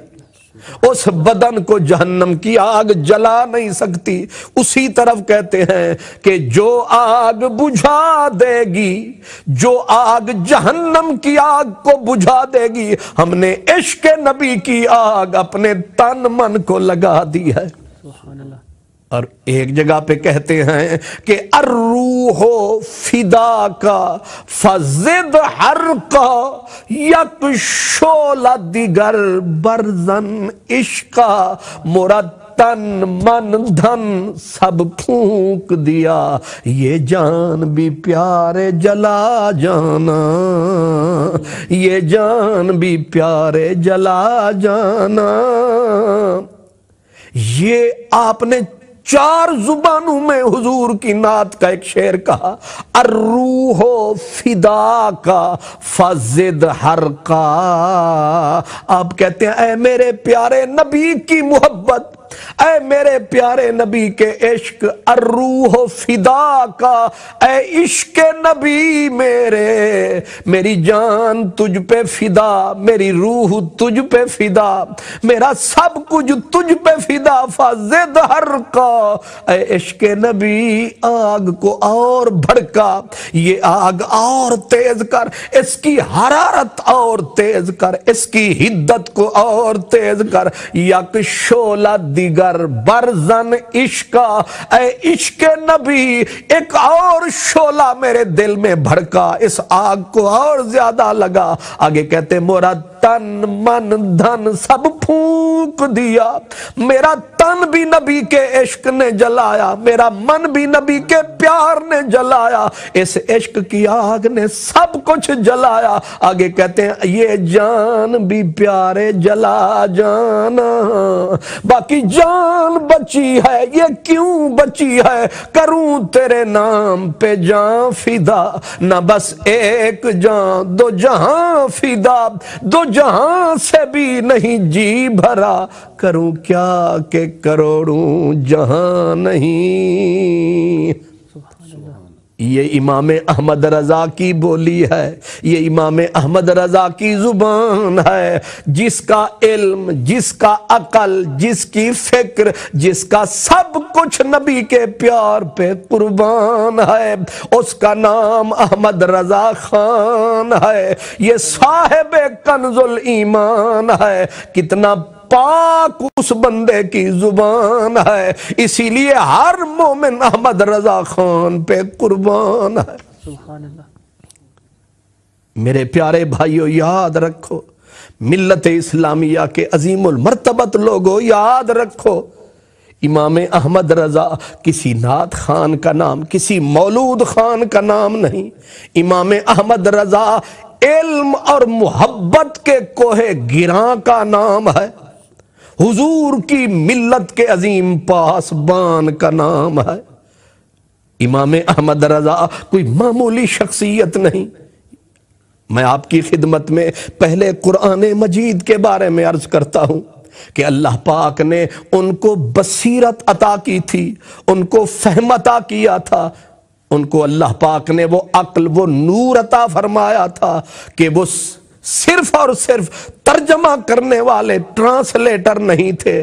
[SPEAKER 1] उस बदन को जहन्नम की आग जला नहीं सकती उसी तरफ कहते हैं कि जो आग बुझा देगी जो आग जहन्नम की आग को बुझा देगी हमने इश्क नबी की आग अपने तन मन को लगा दी है और एक जगह पे कहते हैं कि अर्रू हो फिदा का फजिद हर का यक शोला दिगर बर्जन इश्का तन मन धन सब फूक दिया ये जान भी प्यारे जला जाना ये जान भी प्यारे जला जाना ये आपने चार जुबानों में हुजूर की नात का एक शेर कहा हो फिदा का फजिद हर का आप कहते हैं ऐ मेरे प्यारे नबी की मोहब्बत ऐ मेरे प्यारे नबी के इश्क अर्रूह फिदा का ऐ इश्क नबी मेरे मेरी जान तुझ पे फिदा मेरी रूह तुझ पे फिदा मेरा सब कुछ तुझ पे फिदा फाजिद हर का ऐ इश्क नबी आग को और भड़का ये आग और तेज कर इसकी हरारत और तेज कर इसकी हिद्दत को और तेज कर यक शोला दिगर बरजन इश्का इश्क नबी एक और शोला मेरे दिल में भड़का इस आग को और ज्यादा लगा आगे कहते मोरा तन मन धन सब फूक दिया मेरा तन भी नबी के इश्क ने जलाया मेरा मन भी नबी के प्यार ने जलाया इस इश्क की आग ने सब कुछ जलाया आगे कहते हैं ये जान भी प्यारे जला जाना बाकी जान बची है ये क्यों बची है करूं तेरे नाम पे जान फिदा ना बस एक जान दो जहां फिदा दो जहां से भी नहीं जी भरा करूं क्या के करोड़ों जहां नहीं ये इमाम अहमद रज़ा की बोली है ये इमाम अहमद रज़ा की ज़ुबान है जिसका इल्म जिसका अकल जिसकी फ़िक्र जिसका सब कुछ नबी के प्यार पे कुर्बान है उसका नाम अहमद रज़ा खान है ये साहेब कंजुल ईमान है कितना पाक उस बंदे की जुबान है इसीलिए हर मोमिन अहमद रजा खान पे कुर्बान है मेरे प्यारे भाइयों याद रखो मिलत इस्लामिया के अजीमुल मरतबत लोगो याद रखो इमाम अहमद रज़ा किसी नाथ खान का नाम किसी मौलूद खान का नाम नहीं इमाम अहमद रज़ा इल्म और मोहब्बत के कोहे गिरा का नाम है हुजूर की मिल्लत के अजीम पासबान का नाम है इमाम अहमद रजा कोई मामूली शख्सियत नहीं मैं आपकी खिदमत में पहले कुरान मजीद के बारे में अर्ज करता हूं कि अल्लाह पाक ने उनको बसीरत अता की थी उनको फहम अता किया था उनको अल्लाह पाक ने वो अक्ल वो नूर अता फरमाया था कि वो सिर्फ और सिर्फ तर्जमा करने वाले ट्रांसलेटर नहीं थे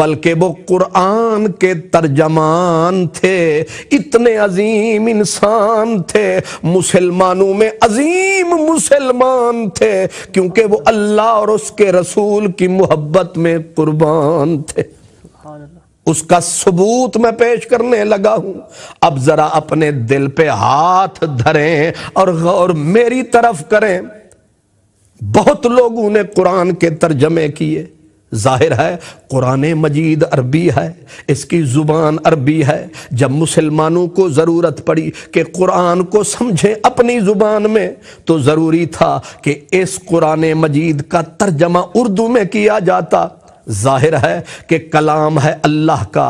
[SPEAKER 1] बल्कि वो कुरान के तर्जमान थे इतने अजीम इंसान थे मुसलमानों में अजीम मुसलमान थे क्योंकि वो अल्लाह और उसके रसूल की मोहब्बत में कुर्बान थे उसका सबूत मैं पेश करने लगा हूं अब जरा अपने दिल पे हाथ धरें और गौर मेरी तरफ करें बहुत लोगों ने कुरान के तर्जमे किए जाहिर है कुरान मजीद अरबी है इसकी ज़ुबान अरबी है जब मुसलमानों को ज़रूरत पड़ी कि कुरान को समझें अपनी ज़ुबान में तो ज़रूरी था कि इस कुरान मजीद का तर्जमा उर्दू में किया जाता जाहिर है कि कलाम है अल्लाह का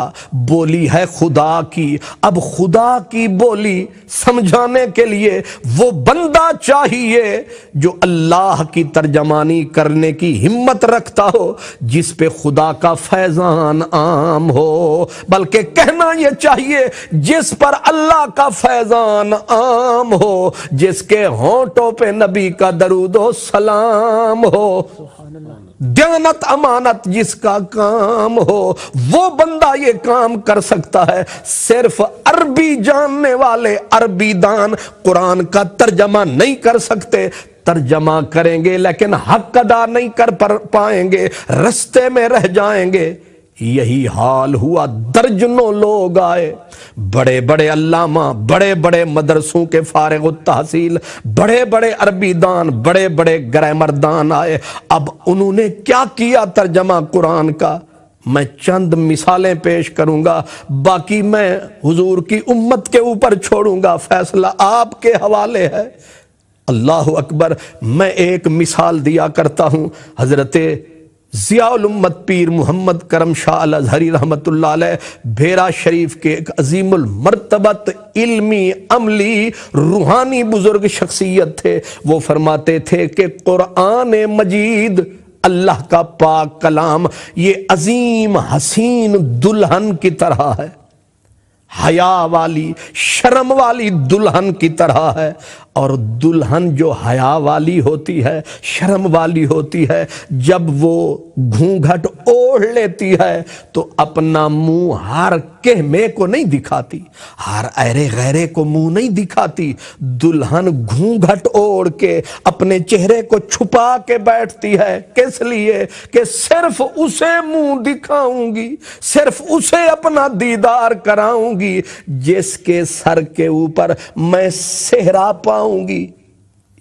[SPEAKER 1] बोली है खुदा की अब खुदा की बोली समझाने के लिए वो बंदा चाहिए जो अल्लाह की तर्जमानी करने की हिम्मत रखता हो जिस पे खुदा का फैजान आम हो बल्कि कहना यह चाहिए जिस पर अल्लाह का फैजान आम हो जिसके होंठों पे नबी का दरूदो सलाम हो दयानत अमानत जिसका काम हो वो बंदा ये काम कर सकता है सिर्फ अरबी जानने वाले अरबी दान कुरान का तर्जमा नहीं कर सकते तर्जमा करेंगे लेकिन हक अदा नहीं कर पाएंगे रस्ते में रह जाएंगे यही हाल हुआ दर्जनों लोग आए बड़े बड़े अल्लामा बड़े बड़े मदरसों के फारग तहसील बड़े बड़े अरबी दान बड़े बड़े ग्रामर दान आए अब उन्होंने क्या किया तर्जमा कुरान का मैं चंद मिसालें पेश करूंगा बाकी मैं हुजूर की उम्मत के ऊपर छोड़ूंगा फैसला आपके हवाले है अल्लाह अकबर मैं एक मिसाल दिया करता हूं हजरत ज़ियामत पीर मोहम्मद करम शाह अजहरी रहमत भेरा शरीफ के एक अजीमुल मरतबत इल्मी अमली रूहानी बुजुर्ग शख्सियत थे वो फरमाते थे कि कुरान मजीद अल्लाह का पाक कलाम ये अजीम हसीन दुल्हन की तरह है हया वाली शर्म वाली दुल्हन की तरह है और दुल्हन जो हया वाली होती है शर्म वाली होती है जब वो घूंघट ओढ़ लेती है तो अपना मुंह हर कहमे को नहीं दिखाती हर ऐरे गहरे को मुंह नहीं दिखाती दुल्हन घूंघट ओढ़ के अपने चेहरे को छुपा के बैठती है किस लिए कि सिर्फ उसे मुंह दिखाऊंगी सिर्फ उसे अपना दीदार कराऊंगी जिसके सर के ऊपर मैं सेहरा पाऊं आऊँगी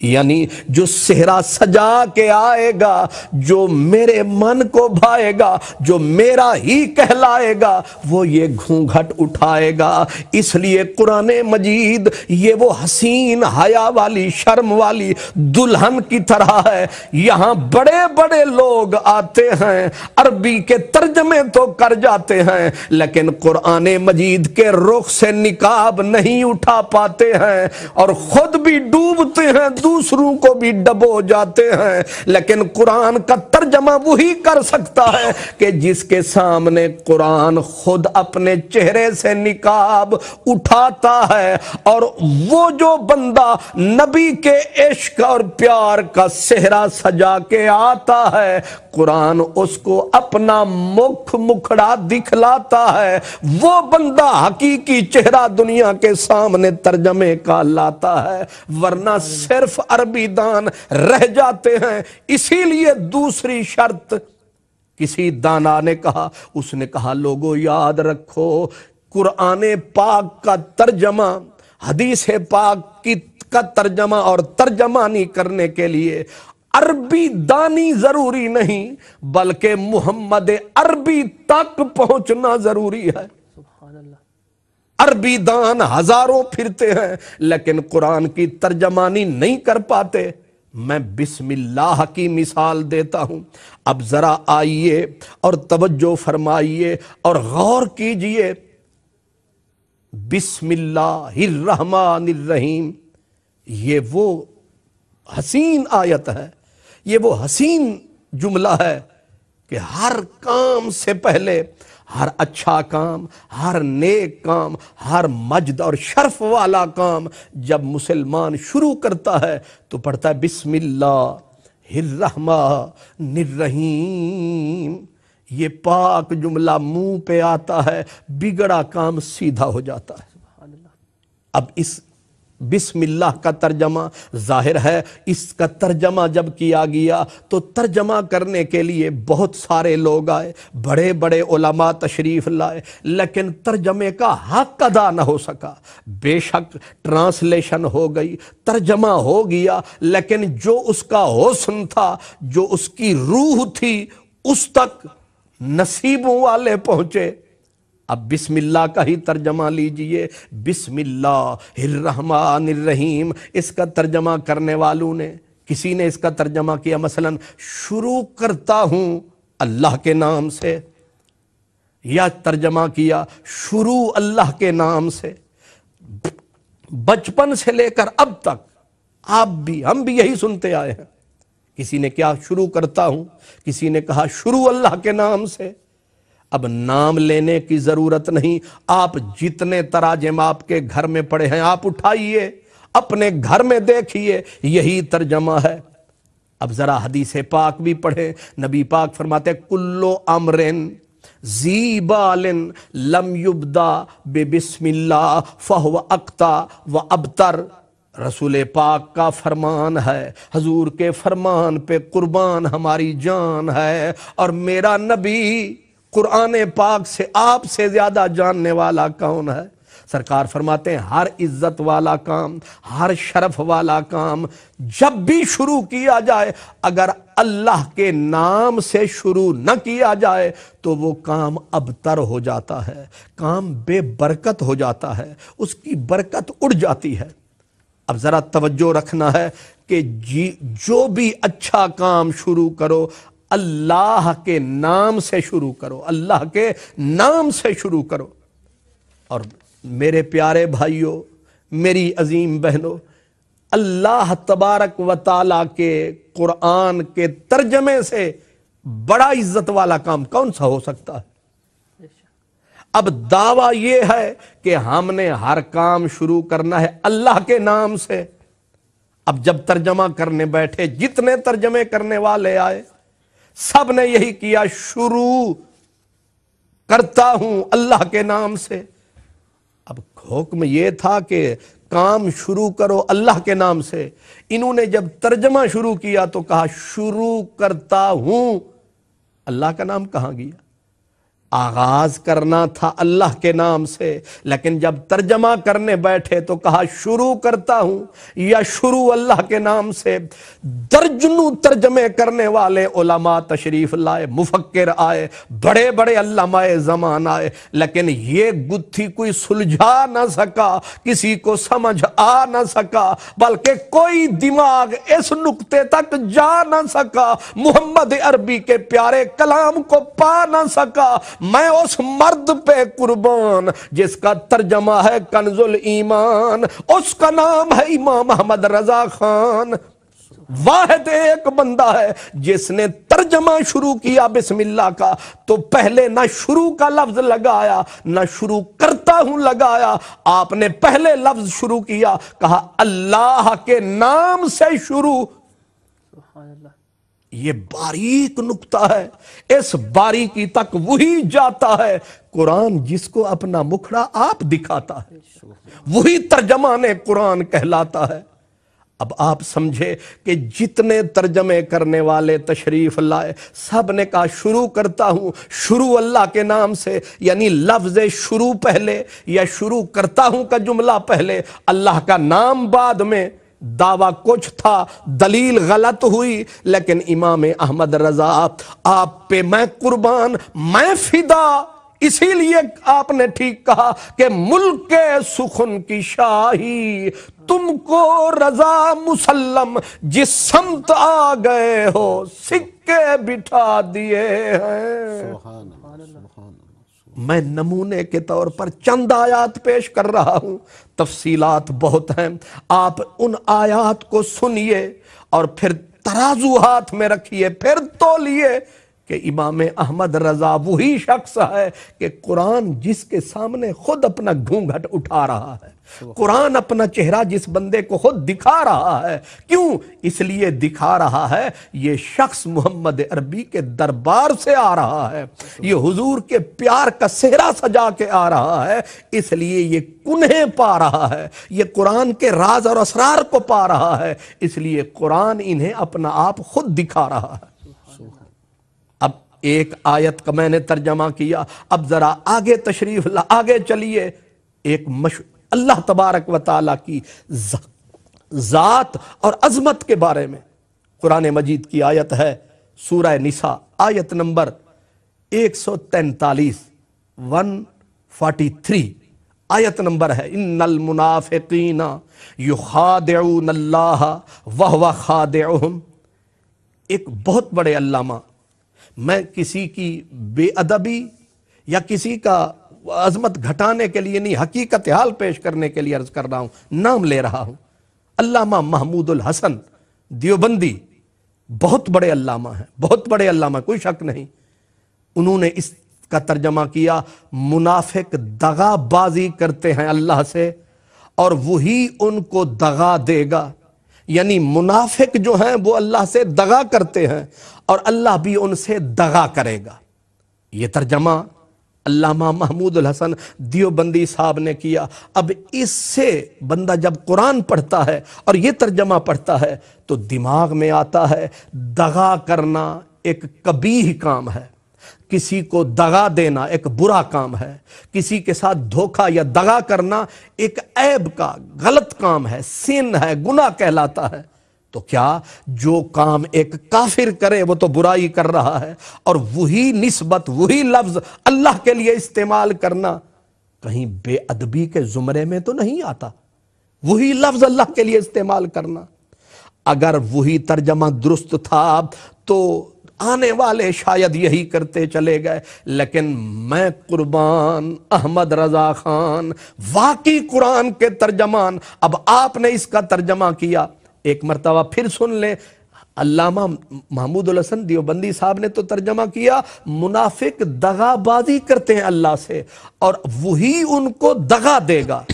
[SPEAKER 1] यानी जो सेहरा सजा के आएगा जो मेरे मन को भाएगा जो मेरा ही कहलाएगा वो ये घूंघट उठाएगा इसलिए कुरान मजीद ये वो हसीन हया वाली शर्म वाली दुल्हन की तरह है यहाँ बड़े बड़े लोग आते हैं अरबी के तर्जमे तो कर जाते हैं लेकिन कुरान मजीद के रुख से निकाब नहीं उठा पाते हैं और खुद भी डूबते हैं दूसरों को भी डबो जाते हैं लेकिन कुरान का तर्जमा वही कर सकता है कि जिसके सामने कुरान खुद अपने चेहरे से निकाब उठाता है और वो जो बंदा नबी के इश्क और प्यार का सेहरा सजा के आता है कुरान उसको अपना मुख मुखड़ा दिखलाता है वो बंदा हकीकी चेहरा दुनिया के सामने तर्जमे का लाता है वरना सिर्फ सिर्फ अरबी दान रह जाते हैं इसीलिए दूसरी शर्त किसी दाना ने कहा उसने कहा लोगों याद रखो कुरान पाक का तर्जमा हदीस पाक की का तर्जमा और तर्जमानी करने के लिए अरबी दानी जरूरी नहीं बल्कि मुहम्मद अरबी तक पहुंचना जरूरी है अरबी दान हजारों फिरते हैं लेकिन कुरान की तर्जमानी नहीं कर पाते मैं बिस्मिल्लाह की मिसाल देता हूं अब जरा आइए और तवज्जो फरमाइए और गौर कीजिए रहीम ये वो हसीन आयत है ये वो हसीन जुमला है कि हर काम से पहले हर अच्छा काम हर नेक काम हर मजद और शर्फ वाला काम जब मुसलमान शुरू करता है तो पढ़ता है बिस्मिल्ला हिर्रहमा निर्रहीम ये पाक जुमला मुंह पे आता है बिगड़ा काम सीधा हो जाता है अब इस बिस्मिल्लाह का तर्जमा जाहिर है इसका तर्जमा जब किया गया तो तर्जमा करने के लिए बहुत सारे लोग आए बड़े बड़े उलमा तशरीफ़ लाए लेकिन तर्जमे का हक अदा ना हो सका बेशक ट्रांसलेशन हो गई तर्जमा हो गया लेकिन जो उसका हौसन था जो उसकी रूह थी उस तक नसीबों वाले पहुँचे अब बिस्मिल्लाह का ही तर्जमा लीजिए बिस्मिल्लाहमानरहीम इसका तर्जमा करने वालों ने किसी ने इसका तर्जमा किया मसलन शुरू करता हूँ अल्लाह के नाम से या तर्जमा किया शुरू अल्लाह के नाम से बचपन से लेकर अब तक आप भी हम भी यही सुनते आए हैं किसी ने क्या शुरू करता हूं किसी ने कहा शुरू अल्लाह के नाम से अब नाम लेने की जरूरत नहीं आप जितने तराजम आपके घर में पड़े हैं आप उठाइए अपने घर में देखिए यही तर्जमा है अब जरा हदीस पाक भी पढ़े नबी पाक फरमाते कुल्लो अमरिन जीबालिन लम युबदा फह व अक्ता व अबतर रसूल पाक का फरमान है हजूर के फरमान पे कुर्बान हमारी जान है और मेरा नबी कुरान पाक से आपसे ज्यादा जानने वाला कौन है सरकार फरमाते हैं हर इज्जत वाला काम हर शरफ वाला काम जब भी शुरू किया जाए अगर अल्लाह के नाम से शुरू न किया जाए तो वो काम अबतर हो जाता है काम बेबरकत हो जाता है उसकी बरकत उड़ जाती है अब ज़रा तवज्जो रखना है कि जी जो भी अच्छा काम शुरू करो अल्लाह के नाम से शुरू करो अल्लाह के नाम से शुरू करो और मेरे प्यारे भाइयों मेरी अजीम बहनों अल्लाह तबारक व ताला के कुरान के तर्जमे से बड़ा इज्जत वाला काम कौन सा हो सकता है अब दावा यह है कि हमने हर काम शुरू करना है अल्लाह के नाम से अब जब तर्जमा करने बैठे जितने तर्जमे करने वाले आए सब ने यही किया शुरू करता हूं अल्लाह के नाम से अब हुक्म यह था कि काम शुरू करो अल्लाह के नाम से इन्होंने जब तर्जमा शुरू किया तो कहा शुरू करता हूं अल्लाह का नाम कहां गया आगाज करना था अल्लाह के नाम से लेकिन जब तर्जमा करने बैठे तो कहा शुरू करता हूं या शुरू अल्लाह के नाम से दर्जनों तर्जमे करने वाले ओलमा तशरीफ लाए मुफक्र आए बड़े बड़े अल्लामाए जमान आए लेकिन ये गुत्थी कोई सुलझा ना सका किसी को समझ आ ना सका बल्कि कोई दिमाग इस नुकते तक जा ना सका मोहम्मद अरबी के प्यारे कलाम को पा ना सका मैं उस मर्द पे कुर्बान जिसका तर्जमा है कनजुल ईमान उसका नाम है इमाम मोहम्मद रजा खान वाह एक बंदा है जिसने तर्जमा शुरू किया बिस्मिल्लाह का तो पहले ना शुरू का लफ्ज लगाया ना शुरू करता हूं लगाया आपने पहले लफ्ज शुरू किया कहा अल्लाह के नाम से शुरू ये बारीक नुकता है इस बारीकी तक वही जाता है कुरान जिसको अपना मुखड़ा आप दिखाता है वही ने कुरान कहलाता है अब आप समझे कि जितने तर्जमे करने वाले तशरीफ लाए सब ने कहा शुरू करता हूं शुरू अल्लाह के नाम से यानी लफ्ज शुरू पहले या शुरू करता हूं का जुमला पहले अल्लाह का नाम बाद में दावा कुछ था दलील गलत हुई लेकिन इमाम अहमद रजा आप पे मैं कुर्बान मैं फिदा इसीलिए आपने ठीक कहा कि मुल्क के सुखन की शाही तुमको रजा मुसल्लम जिस समत आ गए हो सिक्के बिठा दिए हैं मैं नमूने के तौर पर चंद आयात पेश कर रहा हूं तफसीलात बहुत हैं आप उन आयात को सुनिए और फिर तराजू हाथ में रखिए फिर तो लिए कि इमाम अहमद रजा वही शख्स है कि कुरान जिसके सामने खुद अपना घूंघट उठा रहा है कुरान अपना चेहरा जिस बंदे को खुद दिखा रहा है क्यों इसलिए दिखा रहा है ये शख्स मोहम्मद अरबी के दरबार से आ रहा है ये हुजूर के प्यार का सेहरा सजा के आ रहा है इसलिए ये कुन्हे पा रहा है ये कुरान के राज और असरार को पा रहा है इसलिए कुरान इन्हें अपना आप खुद दिखा रहा है एक आयत का मैंने तर्जमा किया अब ज़रा आगे तशरीफ आगे चलिए एक मश अल्लाह तबारक व ताली की ज़ात और अजमत के बारे में कुरान मजीद की आयत है सूरह निसा आयत नंबर एक सौ तैतालीस वन फोर्टी थ्री आयत नंबर है इन नल मुनाफिकीना यू वह वाह एक बहुत बड़े अल्लामा मैं किसी की बेअदबी या किसी का अजमत घटाने के लिए नहीं हकीकत हाल पेश करने के लिए अर्ज कर रहा हूँ नाम ले रहा हूँ अल्लामा महमूदुल हसन दियोबंदी बहुत बड़े अल्लामा हैं बहुत बड़े अल्लामा कोई शक नहीं उन्होंने इसका तर्जमा किया मुनाफिक दगाबाजी करते हैं अल्लाह से और वही उनको दगा देगा यानी मुनाफिक जो हैं वो अल्लाह से दगा करते हैं और अल्लाह भी उनसे दगा करेगा ये तर्जमा अल्लामा महमूद हसन दियोबंदी साहब ने किया अब इससे बंदा जब कुरान पढ़ता है और ये तर्जमा पढ़ता है तो दिमाग में आता है दगा करना एक कबीह काम है किसी को दगा देना एक बुरा काम है किसी के साथ धोखा या दगा करना एक ऐब का गलत काम है सिन है गुना कहलाता है तो क्या जो काम एक काफिर करे वो तो बुराई कर रहा है और वही निस्बत वही लफ्ज अल्लाह के लिए इस्तेमाल करना कहीं बेअदबी के जुमरे में तो नहीं आता वही लफ्ज अल्लाह के लिए इस्तेमाल करना अगर वही तर्जमा दुरुस्त था तो आने वाले शायद यही करते चले गए लेकिन मैं कुर्बान अहमद रजा खान वाकई कुरान के तर्जमान अब आपने इसका तर्जमा किया एक मरतबा फिर सुन लें अल्लामा महमूद हसन दियोबंदी साहब ने तो तर्जमा किया मुनाफिक दगाबाजी करते हैं अल्लाह से और वही उनको दगा देगा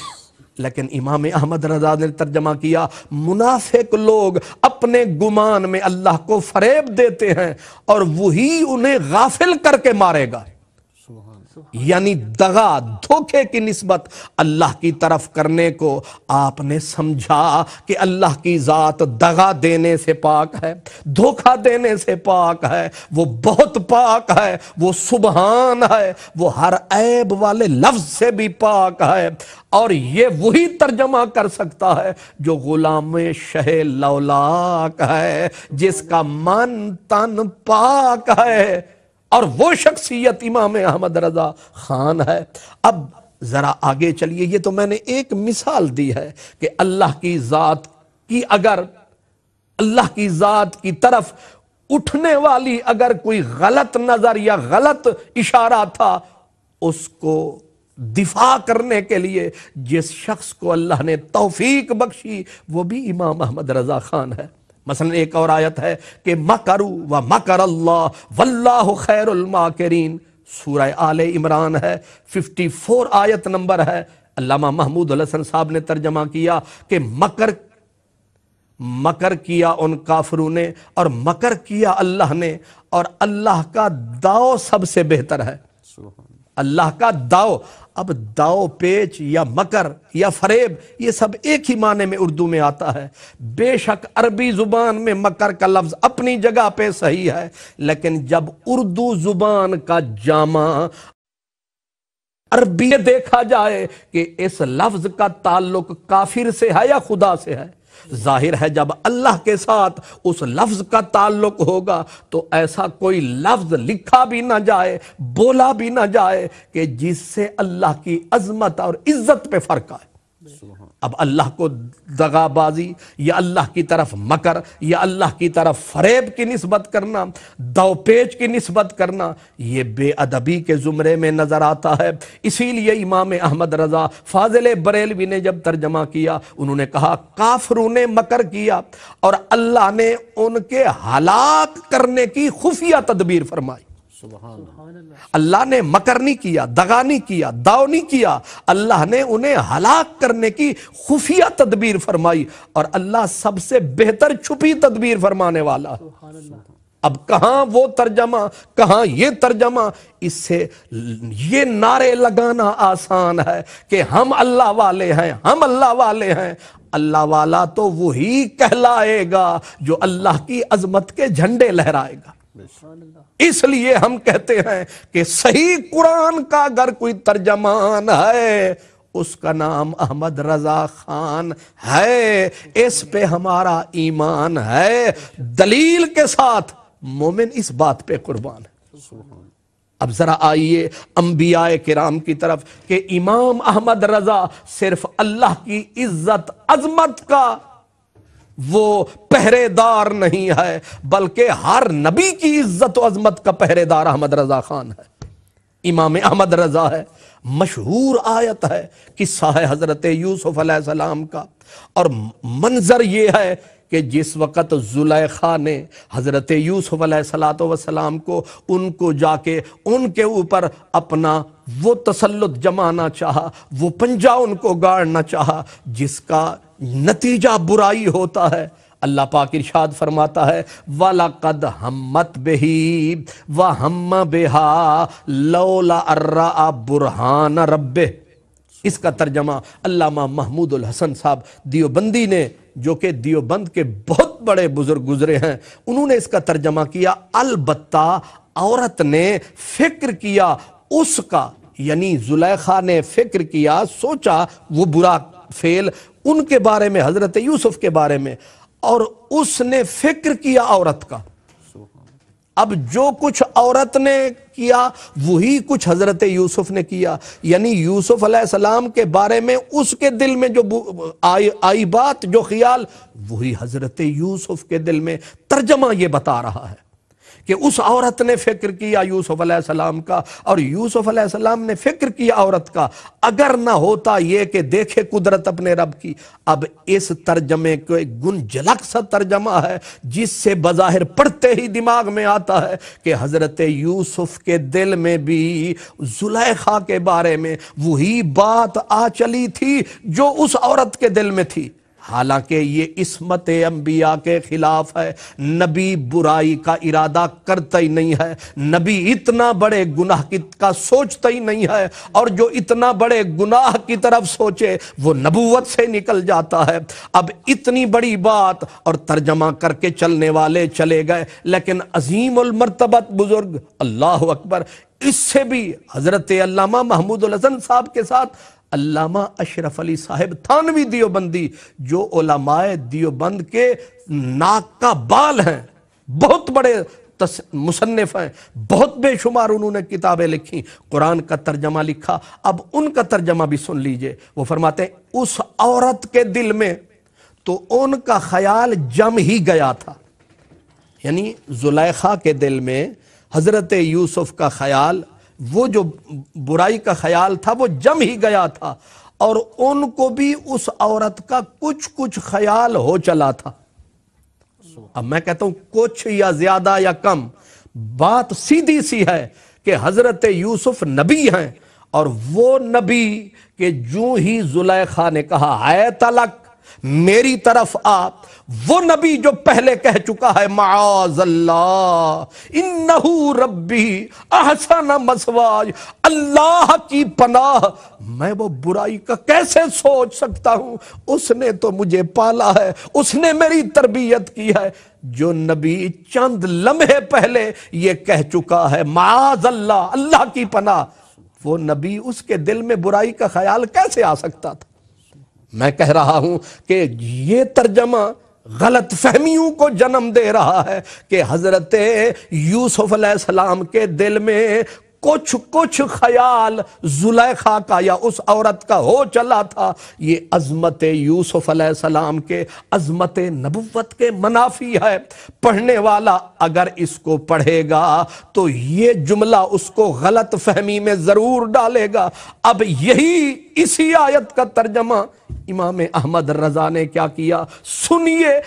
[SPEAKER 1] लेकिन इमाम अहमद रजा ने तर्जमा किया मुनाफिक लोग अपने गुमान में अल्लाह को फरेब देते हैं और वही उन्हें गाफिल करके मारेगा यानी दगा धोखे की नस्बत अल्लाह की तरफ करने को आपने समझा कि अल्लाह की ज़ात दगा देने से पाक है धोखा देने से पाक है वो बहुत पाक है वो सुबहान है वो हर ऐब वाले लफ्ज से भी पाक है और ये वही तर्जमा कर सकता है जो गुलाम शह लौलाक है जिसका मन तन पाक है और वो शख्सियत इमाम अहमद रजा खान है अब ज़रा आगे चलिए ये तो मैंने एक मिसाल दी है कि अल्लाह की ज़ात की अगर अल्लाह की ज़ात की तरफ उठने वाली अगर कोई गलत नज़र या गलत इशारा था उसको दिफा करने के लिए जिस शख्स को अल्लाह ने तौफीक बख्शी वो भी इमाम अहमद रजा खान है मसलन एक और आयत है कि मकरू व मकर अल्लाह वल्लाह खैरमाकरीन सूरह आल इमरान है 54 आयत नंबर है अल्लामा महमूद हसन साहब ने तर्जमा किया कि मकर मकर किया उन काफरों ने और मकर किया अल्लाह ने और अल्लाह का दाव सबसे बेहतर है अल्लाह का दाव अब दाव पेच या मकर या फरेब ये सब एक ही माने में उर्दू में आता है बेशक अरबी ज़ुबान में मकर का लफ्ज़ अपनी जगह पे सही है लेकिन जब उर्दू ज़ुबान का जामा अरबी देखा जाए कि इस लफ्ज़ का ताल्लुक काफिर से है या खुदा से है जाहिर है जब अल्लाह के साथ उस लफ्ज का ताल्लुक होगा तो ऐसा कोई लफ्ज लिखा भी ना जाए बोला भी ना जाए कि जिससे अल्लाह की अजमत और इज्जत पे फर्क आए अब अल्लाह को दगाबाजी या अल्लाह की तरफ मकर या अल्लाह की तरफ फरेब की नस्बत करना दोपेज की नस्बत करना ये बेअदबी के ज़ुमरे में नज़र आता है इसीलिए इमाम अहमद रज़ा फाजिल बरेलवी ने जब तर्जमा किया उन्होंने कहा काफरू ने मकर किया और अल्लाह ने उनके हालात करने की खुफिया तदबीर फरमाई अल्लाह ने मकर नहीं किया दगा नहीं किया दाव नहीं किया अल्लाह ने उन्हें हलाक करने की खुफिया तदबीर फरमाई और अल्लाह सबसे बेहतर छुपी तदबीर फरमाने वाला अब कहा वो तर्जमा कहा ये तर्जमा इससे ये नारे लगाना आसान है कि हम अल्लाह वाले हैं हम अल्लाह वाले हैं अल्लाह वाला तो वही कहलाएगा जो अल्लाह की अजमत के झंडे लहराएगा इसलिए हम कहते हैं कि सही कुरान का अगर कोई तर्जमान है उसका नाम अहमद रजा खान है इस पे हमारा ईमान है दलील के साथ मोमिन इस बात पे कुर्बान है अब जरा आइए अम्बिया कराम की तरफ के इमाम अहमद रजा सिर्फ अल्लाह की इज्जत अजमत का वो पहरेदार नहीं है बल्कि हर नबी की इज्जत अजमत का पहरेदार अहमद रजा खान है इमाम अहमद रजा है मशहूर आयत है किस्सा है हजरत यूसुफ अलैहिस्सलाम का और मंजर यह है कि जिस वक़्त जुलैखा ने हज़रत यूसुफ सलाम को उनको जाके उनके ऊपर अपना वो तसल्लुत जमाना चाहा वो पंजा उनको गाड़ना चाहा जिसका नतीजा बुराई होता है अल्लाह पाक इरशाद फरमाता है वाला कद हम्मत बेही व हम बेहा लौला अर्रा बुरहान रब्बे इसका तर्जमा अल्लामा महमूद उल हसन साहब दियोबंदी ने जो कि दियोबंद के बहुत बड़े बुजुर्ग गुजरे हैं उन्होंने इसका तर्जमा किया अलबत्ता औरत ने फिक्र किया उसका यानी जुलैखा ने फिक्र किया सोचा वो बुरा फेल उनके बारे में हजरत यूसुफ के बारे में और उसने फिक्र किया औरत का अब जो कुछ औरत ने किया वही कुछ हजरत यूसुफ ने किया यानी यूसुफ सलाम के बारे में उसके दिल में जो आई आई बात जो ख्याल वही हजरत यूसुफ के दिल में तर्जमा ये बता रहा है कि उस औरत ने फिक्र किया यूसुफ सलाम का और यूसुफ सलाम ने फिक्र किया औरत का अगर ना होता ये कि देखे कुदरत अपने रब की अब इस तर्जमे को एक गुंजलक सा तर्जमा है जिससे बज़ाहिर पढ़ते ही दिमाग में आता है कि हज़रत यूसुफ के दिल में भी जुलेखा के बारे में वही बात आ चली थी जो उस औरत के दिल में थी हालांकि ये इसमत अम्बिया के खिलाफ है नबी बुराई का इरादा करता ही नहीं है नबी इतना बड़े गुनाह की का सोचता ही नहीं है और जो इतना बड़े गुनाह की तरफ सोचे वो नबूवत से निकल जाता है अब इतनी बड़ी बात और तर्जमा करके चलने वाले चले गए लेकिन अजीम उलमरतबत बुजुर्ग अल्लाह अकबर इससे भी हजरत अलामा महमूद हसन साहब के साथ अलामा अशरफ अली साहेब थानवी दियोबंदी जो ओलामाए दियोबंद के नाक का बाल हैं बहुत बड़े मुसन्फ हैं बहुत बेशुमार उन्होंने किताबें लिखी कुरान का तर्जमा लिखा अब उनका तर्जमा भी सुन लीजिए वो फरमाते हैं उस औरत के दिल में तो उनका ख्याल जम ही गया था यानी जुलेखा के दिल में हज़रत यूसुफ का ख्याल वो जो बुराई का ख्याल था वो जम ही गया था और उनको भी उस औरत का कुछ कुछ ख्याल हो चला था अब मैं कहता हूं कुछ या ज्यादा या कम बात सीधी सी है कि हजरत यूसुफ नबी हैं और वो नबी के जू ही जुलेखा ने कहा है तलक मेरी तरफ आप वो नबी जो पहले कह चुका है माजल्लाह रब्बी अहसन मसवाज अल्लाह की पनाह मैं वो बुराई का कैसे सोच सकता हूं उसने तो मुझे पाला है उसने मेरी तरबियत की है जो नबी चंद लम्हे पहले ये कह चुका है माजल्लाह अल्लाह की पनाह वो नबी उसके दिल में बुराई का ख्याल कैसे आ सकता था मैं कह रहा हूं कि ये तर्जमा गलत फहमियों को जन्म दे रहा है कि हजरत यूसुफ सलाम के दिल में कुछ कुछ ख्याल जुलेखा का या उस औरत का हो चला था ये अजमत यूसुफ सलाम के अजमत नबुवत के मनाफी है पढ़ने वाला अगर इसको पढ़ेगा तो ये जुमला उसको गलत फहमी में ज़रूर डालेगा अब यही इसी आयत का तर्जमा इमाम अहमद रजा ने क्या किया सुनिए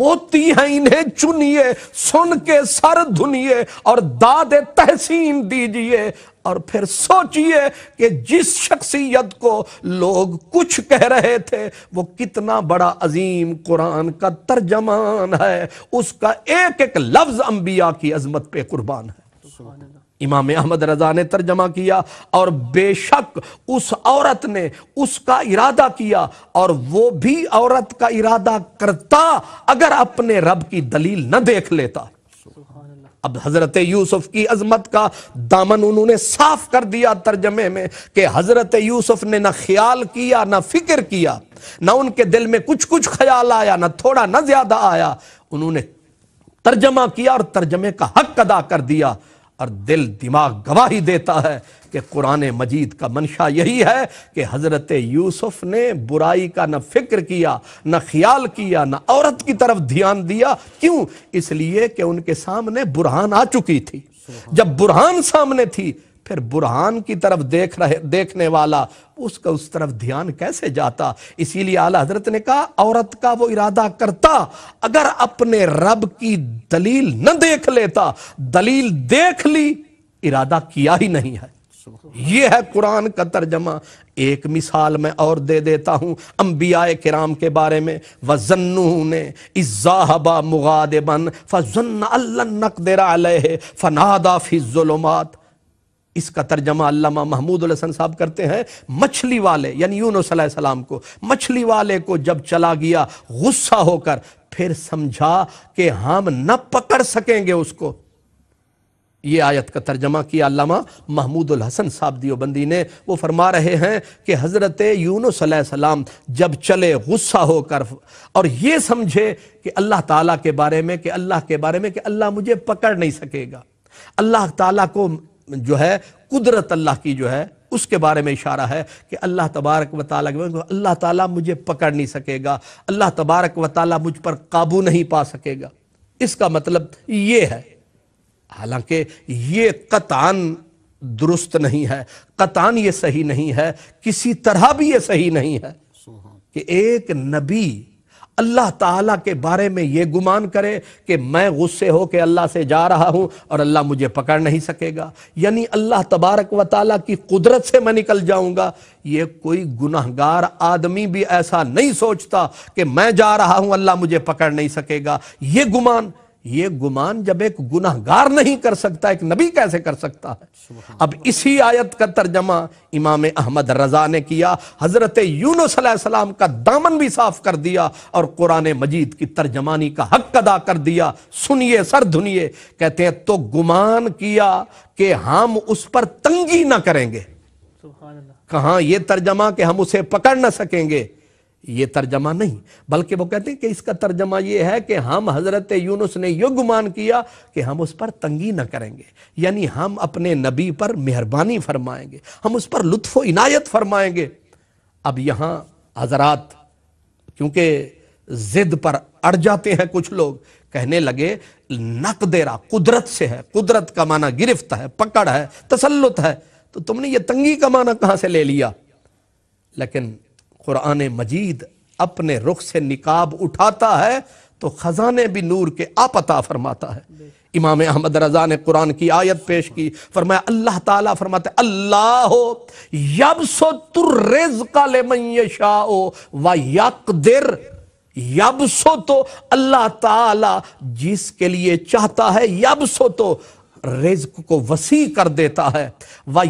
[SPEAKER 1] मोती हैं इन्हें चुनिए सुन के सर धुनिए और दाद तहसीन दीजिए और फिर सोचिए कि जिस शख्सियत को लोग कुछ कह रहे थे वो कितना बड़ा अजीम कुरान का तर्जमान है उसका एक एक लफ्ज अंबिया की अजमत पे कुर्बान है इमाम अहमद रजा ने तर्जमा किया और बेशक उस औरत ने उसका इरादा किया और वो भी औरत का इरादा करता अगर अपने रब की दलील न देख लेता अब हजरत यूसुफ की अजमत का दामन उन्होंने साफ कर दिया तर्जमे में कि हजरत यूसुफ ने ना ख्याल किया ना फिक्र किया ना उनके दिल में कुछ कुछ ख्याल आया ना थोड़ा ना ज्यादा आया उन्होंने तर्जमा किया और तर्जमे का हक अदा कर दिया और दिल दिमाग गवाही देता है कि कुरान मजीद का मंशा यही है कि हज़रत यूसुफ ने बुराई का न फिक्र किया न ख्याल किया न औरत की तरफ ध्यान दिया क्यों इसलिए कि उनके सामने बुरहान आ चुकी थी जब बुरहान सामने थी फिर बुरहान की तरफ देख रहे देखने वाला उसका उस तरफ ध्यान कैसे जाता इसीलिए आला हजरत ने कहा औरत का वो इरादा करता अगर अपने रब की दलील न देख लेता दलील देख ली इरादा किया ही नहीं है ये है कुरान का तर्जमा एक मिसाल मैं और दे देता हूं अम्बिया राम के बारे में वजन्नू ने इजाहबा बन फजन अल्लाह नकदरा फनादा फिजुलमात इसका तर्जमा अल्लामा महमूद हसन साहब करते हैं मछली वाले यानी यून सलाम को मछली वाले को जब चला गया गुस्सा होकर फिर समझा कि हम न पकड़ सकेंगे उसको ये आयत का तर्जमा किया अल्लामा महमूद हसन साहब दियोबंदी ने वो फरमा रहे हैं कि हज़रत यून सलाम जब चले गुस्सा होकर और ये समझे कि अल्लाह ताला के बारे में कि अल्लाह के बारे में कि अल्लाह मुझे पकड़ नहीं सकेगा अल्लाह ताला को जो है कुदरत अल्लाह की जो है उसके बारे में इशारा है कि अल्लाह तबारक व ताली अल्लाह ताला मुझे पकड़ नहीं सकेगा अल्लाह तबारक व ताली मुझ पर काबू नहीं पा सकेगा इसका मतलब ये है हालांकि ये कतान दुरुस्त नहीं है कतान ये सही नहीं है किसी तरह भी ये सही नहीं है कि एक नबी अल्लाह ताला के बारे में ये गुमान करे कि मैं गुस्से हो के अल्लाह से जा रहा हूँ और अल्लाह मुझे पकड़ नहीं सकेगा यानी अल्लाह तबारक व ताली की कुदरत से मैं निकल जाऊँगा ये कोई गुनाहगार आदमी भी ऐसा नहीं सोचता कि मैं जा रहा हूँ अल्लाह मुझे पकड़ नहीं सकेगा ये गुमान ये गुमान जब एक गुनाहगार नहीं कर सकता एक नबी कैसे कर सकता है अब इसी आयत का तर्जमा इमाम अहमद रजा ने किया हजरत यूनसम का दामन भी साफ कर दिया और कुरान मजीद की तर्जमानी का हक अदा कर दिया सुनिए सर धुनिए कहते हैं तो गुमान किया कि हम उस पर तंगी ना करेंगे कहा यह तर्जमा कि हम उसे पकड़ ना सकेंगे ये तर्जमा नहीं बल्कि वो कहते हैं कि इसका तर्जमा ये है कि हम हज़रत यूनुस ने यो गुमान किया कि हम उस पर तंगी न करेंगे यानी हम अपने नबी पर मेहरबानी फरमाएंगे हम उस पर लुत्फ़ इनायत फरमाएंगे अब यहाँ हजरात क्योंकि जिद पर अड़ जाते हैं कुछ लोग कहने लगे नक देरा कुदरत से है कुदरत का माना गिरफ्त है पकड़ है तसल्लुत है तो तुमने ये तंगी का माना कहाँ से ले लिया लेकिन कुरान मजीद अपने रुख से निकाब उठाता है तो खजाने भी नूर के आपता फरमाता है इमाम अहमद रजा ने कुरान की आयत पेश की फरमाया अल्लाह ताला फरमाते अल्लाह हो यब सो तुर्रेज का ले मैशाओ व दिर यब सो तो अल्लाह ताला जिसके लिए चाहता है यब सो तो रिज्क को वसी कर देता है व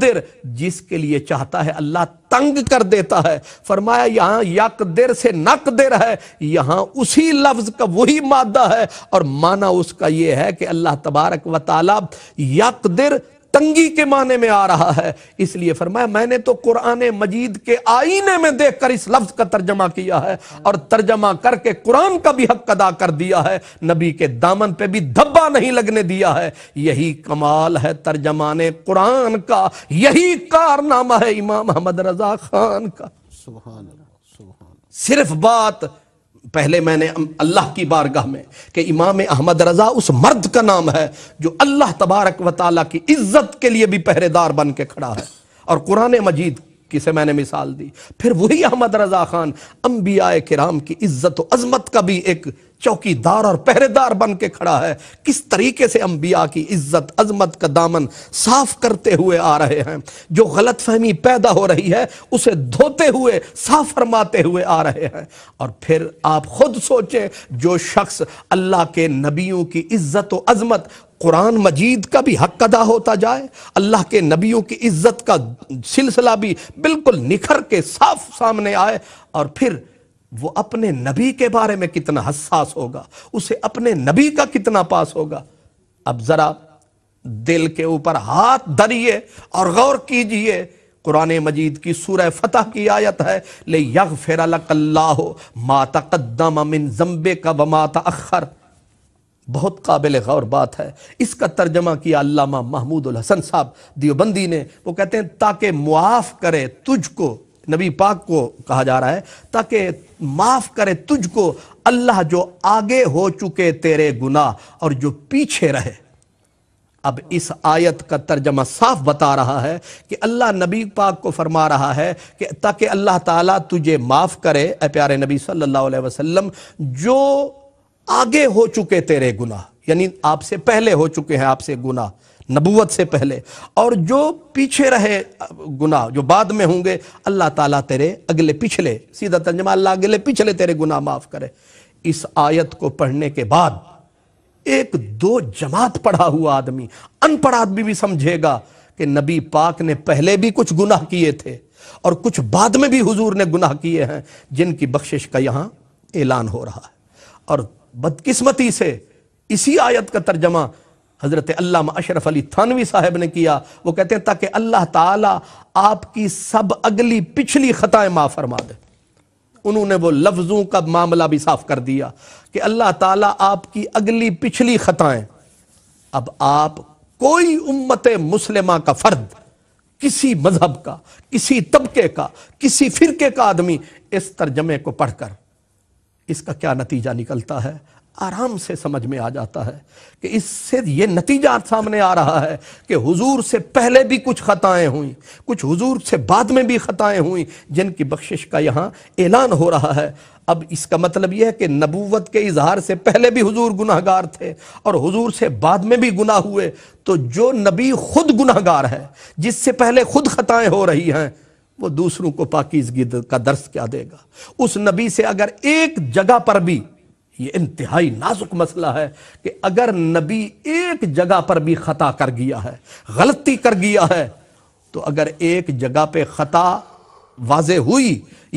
[SPEAKER 1] दिर जिसके लिए चाहता है अल्लाह तंग कर देता है फरमाया यहाँ दिर से नक दिर है यहाँ उसी लफ्ज का वही मादा है और माना उसका यह है कि अल्लाह तबारक व ताला दिर तंगी के माने में आ रहा है इसलिए फरमाया मैंने तो कुरान मजीद के आईने में देखकर इस लफ्ज का तर्जमा किया है और तर्जमा करके कुरान का भी हक अदा कर दिया है नबी के दामन पे भी धब्बा नहीं लगने दिया है यही कमाल है ने कुरान का यही कारनामा है इमाम अहमद रजा खान का सुभान सिर्फ बात पहले मैंने अल्लाह की बारगाह में कि इमाम अहमद रज़ा उस मर्द का नाम है जो अल्लाह तबारक व ताली की इज्जत के लिए भी पहरेदार बन के खड़ा है और कुरान मजीद किसे मैंने मिसाल दी फिर वही अहमद रज़ा खान अम्बिया कराम की इज्जत अजमत का भी एक चौकीदार और पहरेदार बन के खड़ा है किस तरीके से अम्बिया की इज्जत अजमत का दामन साफ करते हुए आ रहे हैं जो गलत फहमी पैदा हो रही है उसे धोते हुए साफ फरमाते हुए आ रहे हैं और फिर आप खुद सोचें जो शख्स अल्लाह के नबियों की इज्जत व अजमत कुरान मजीद का भी हक अदा होता जाए अल्लाह के नबियों की इज्जत का सिलसिला भी बिल्कुल निखर के साफ सामने आए और फिर वो अपने नबी के बारे में कितना हसास होगा उसे अपने नबी का कितना पास होगा अब जरा दिल के ऊपर हाथ धरिए और गौर कीजिए कुरान मजीद की सूर फतह की आयत है ले यग फेराल्लाह माता कदम अमिन जम्बे का व माता अखर बहुत काबिल गौर बात है इसका तर्जमा किया अल्लामा महमूद हसन साहब दियोबंदी ने वो कहते हैं ताकि मुआफ़ करे तुझको नबी पाक को कहा जा रहा है ताकि माफ़ करे तुझको अल्लाह जो आगे हो चुके तेरे गुनाह और जो पीछे रहे अब इस आयत का तर्जमा साफ बता रहा है कि अल्लाह नबी पाक को फरमा रहा है कि ताकि अल्लाह ताला तुझे माफ़ करे ए प्यारे नबी सल्लल्लाहु अलैहि वसल्लम जो आगे हो चुके तेरे गुनाह यानी आपसे पहले हो चुके हैं आपसे गुनाह नबूवत से पहले और जो पीछे रहे गुनाह जो बाद में होंगे अल्लाह ताला तेरे अगले पिछले सीधा तर्जमा अल्लाह अगले पिछले तेरे गुनाह माफ करे इस आयत को पढ़ने के बाद एक दो जमात पढ़ा हुआ आदमी अनपढ़ आदमी भी समझेगा कि नबी पाक ने पहले भी कुछ गुनाह किए थे और कुछ बाद में भी हुजूर ने गुनाह किए हैं जिनकी बख्शिश का यहां ऐलान हो रहा है और बदकिस्मती से इसी आयत का तर्जमा हज़रत अल्लाह अशरफ अली थानवी साहब ने किया वो कहते हैं ताकि अल्लाह ताला आपकी सब अगली पिछली ख़ताएं माफ़ फरमा दे उन्होंने वो लफ्ज़ों का मामला भी साफ कर दिया कि अल्लाह ताला आपकी अगली पिछली ख़ताएं अब आप कोई उम्मत मुसलिमा का फ़र्द किसी मज़हब का किसी तबके का किसी फ़िरके का आदमी इस तर्जमे को पढ़कर इसका क्या नतीजा निकलता है आराम से समझ में आ जाता है कि इससे ये नतीजा सामने आ रहा है कि हुजूर से पहले भी कुछ ख़ताएँ हुई कुछ हुजूर से बाद में भी खताएं हुई जिनकी बख्शिश का यहाँ ऐलान हो रहा है अब इसका मतलब यह है कि नबूवत के इजहार से पहले भी हुजूर गुनाहगार थे और हुजूर से बाद में भी गुनाह हुए तो जो नबी खुद गुनाहगार है जिससे पहले खुद ख़ताएँ हो रही हैं वो दूसरों को पाकिजगी का दर्श क्या देगा उस नबी से अगर एक जगह पर भी ये इंतहाई नाजुक मसला है कि अगर नबी एक जगह पर भी ख़ता कर गया है गलती कर गया है तो अगर एक जगह पे ख़ता वाज हुई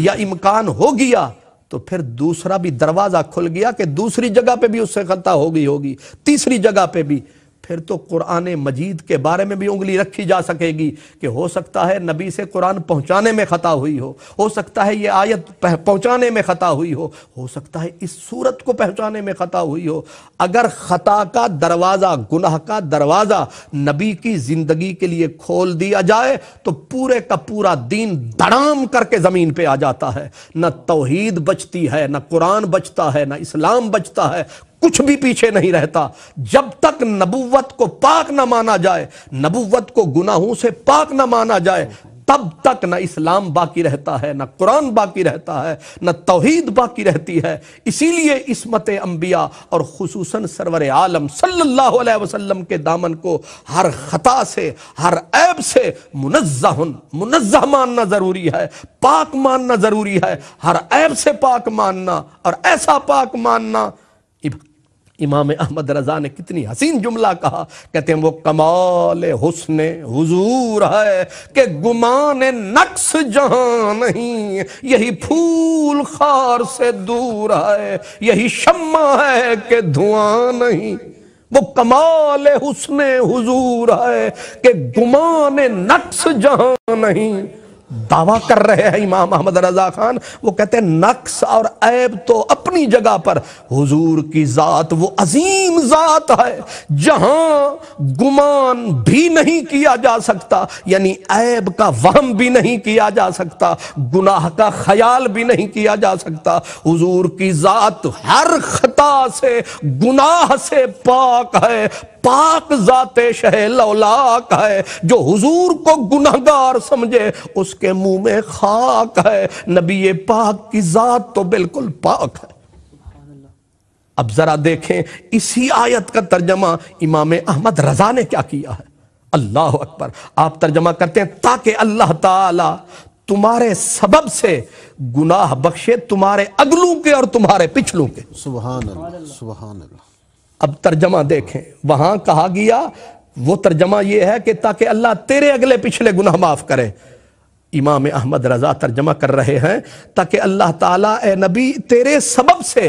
[SPEAKER 1] या इम्कान हो गया तो फिर दूसरा भी दरवाज़ा खुल गया कि दूसरी जगह पे भी उससे ख़ता हो गई होगी तीसरी जगह पे भी फिर तो कुरान मजीद के बारे में भी उंगली रखी जा सकेगी कि हो सकता है नबी से कुरान पहुंचाने में ख़ता हुई हो हो सकता है ये आयत पहुंचाने में ख़ता हुई हो हो सकता है इस सूरत को पहुंचाने में ख़ता हुई हो अगर ख़ता का दरवाज़ा गुनाह का दरवाज़ा नबी की ज़िंदगी के लिए खोल दिया जाए तो पूरे का पूरा दीन दड़ाम करके ज़मीन पर आ जाता है न तोहीद बचती है न कुरान बचता है न इस्लाम बचता है कुछ भी पीछे नहीं रहता जब तक नबुवत को पाक ना माना जाए नबुवत को गुनाहों से पाक ना माना जाए तब तक ना इस्लाम बाकी रहता है ना कुरान बाकी रहता है ना तोहद बाकी रहती है इसीलिए इसमत अंबिया और खसूस सरवर आलम सल्लल्लाहु अलैहि वसल्लम के दामन को हर ख़ता से हर ऐब से मुनजहन मुनजह मानना ज़रूरी है पाक मानना ज़रूरी है हर ऐब से पाक मानना और ऐसा पाक मानना इमाम अहमद रजा ने कितनी हसीन जुमला कहा कहते हैं वो कमाल हुसन हुजूर है कि गुमान नक्स जहां नहीं यही फूल खार से दूर है यही शम्मा है कि धुआं नहीं वो कमाल हुसन हुजूर है कि गुमान नक्स जहां नहीं दावा कर रहे हैं इमाम अहमद रजा खान वो कहते हैं नक्स और ऐब तो अपनी जगह पर हुजूर की जात वो अजीम जात है जहां गुमान भी नहीं किया जा सकता यानी ऐब का वहम भी नहीं किया जा सकता गुनाह का ख्याल भी नहीं किया जा सकता हुजूर की जात हर खता से गुनाह से पाक है पाक जाते शह लौलाक है जो हुजूर को गुनागार समझे उसके मुंह में खाक है नबी पाक की जात तो बिल्कुल पाक है अब जरा देखें इसी आयत का तर्जमा इमाम अहमद रजा ने क्या किया है अल्लाह अकबर आप तर्जमा करते हैं ताकि अल्लाह ताला तुम्हारे सबब से गुनाह बख्शे तुम्हारे अगलू के और तुम्हारे पिछलू के सुबह सुबह अब तर्जमा देखें वहां कहा गया वो तर्जमा यह है कि ताकि अल्लाह तेरे अगले पिछले गुनाह माफ करे इमाम अहमद रजा तर्जमा कर रहे हैं ताकि अल्लाह ताला ए नबी तेरे सबब से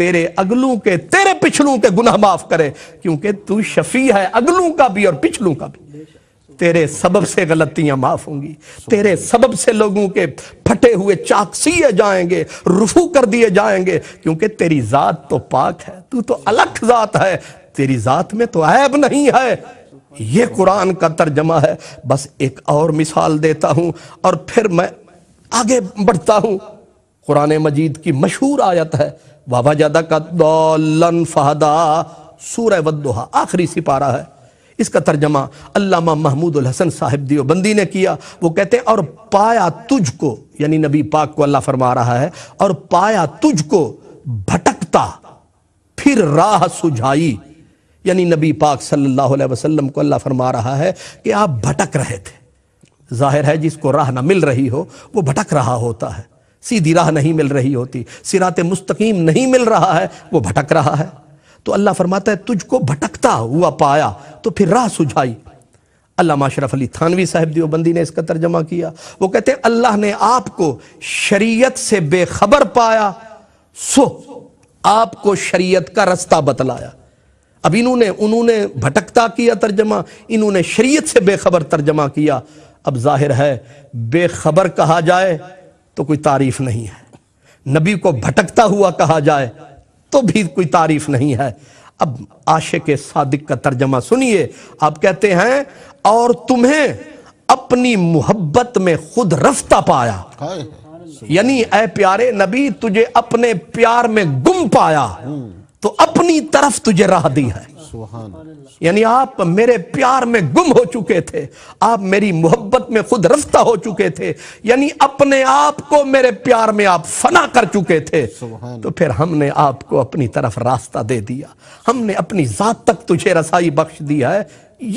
[SPEAKER 1] तेरे अगलू के तेरे पिछलू के गुनाह माफ करे क्योंकि तू शफी है अगलू का भी और पिछलू का भी तेरे सबब से गलतियां माफ होंगी तेरे सबब से लोगों के फटे हुए चाक सीए जाएंगे रुफू कर दिए जाएंगे क्योंकि तेरी जात तो पाक है तू तो अलग जात है तेरी जात में तो ऐब नहीं है ये कुरान का तर्जमा है बस एक और मिसाल देता हूं और फिर मैं आगे बढ़ता हूं कुरान मजीद की मशहूर आयत है बाबा जादा का दौलन फहदा सूर वदोहा आखिरी सिपारा है इसका तर्जमा अल्लामा महमूद हसन साहिब दियोबंदी ने किया वो कहते हैं और पाया तुझको यानी नबी पाक को अल्लाह फरमा रहा है और पाया तुझको भटकता फिर राह सुझाई यानी नबी पाक सल्लल्लाहु अलैहि वसल्लम को अल्लाह फरमा रहा है कि आप भटक रहे थे जाहिर है जिसको राह ना मिल रही हो वो भटक रहा होता है सीधी राह नहीं मिल रही होती सिरात मुस्तकीम नहीं मिल रहा है वो भटक रहा है तो अल्लाह फरमाता है तुझको भटकता हुआ पाया तो फिर राह सुझाई अल्लाह माशरफ अली थानवी साहब दियोबंदी ने इसका तर्जमा किया वो कहते हैं अल्लाह ने आपको शरीयत से बेखबर पाया सो आपको शरीयत का रास्ता बतलाया अब इन्होंने उन्होंने भटकता किया तर्जमा इन्होंने शरीयत से बेखबर तर्जमा किया अब जाहिर है बेखबर कहा जाए तो कोई तारीफ नहीं है नबी को भटकता हुआ कहा जाए तो भी कोई तारीफ नहीं है अब आशे के सादिक का तर्जमा सुनिए आप कहते हैं और तुम्हें अपनी मोहब्बत में खुद रफ्ता पाया यानी ए प्यारे नबी तुझे अपने प्यार में गुम पाया तो अपनी तरफ तुझे राह दी है यानी आप मेरे प्यार में गुम हो चुके थे आप मेरी मोहब्बत में खुद रफ्ता हो चुके थे यानी अपने आप को मेरे प्यार में आप फना कर चुके थे तो फिर हमने आपको अपनी तरफ रास्ता दे दिया हमने अपनी जात तक तुझे रसाई बख्श दिया है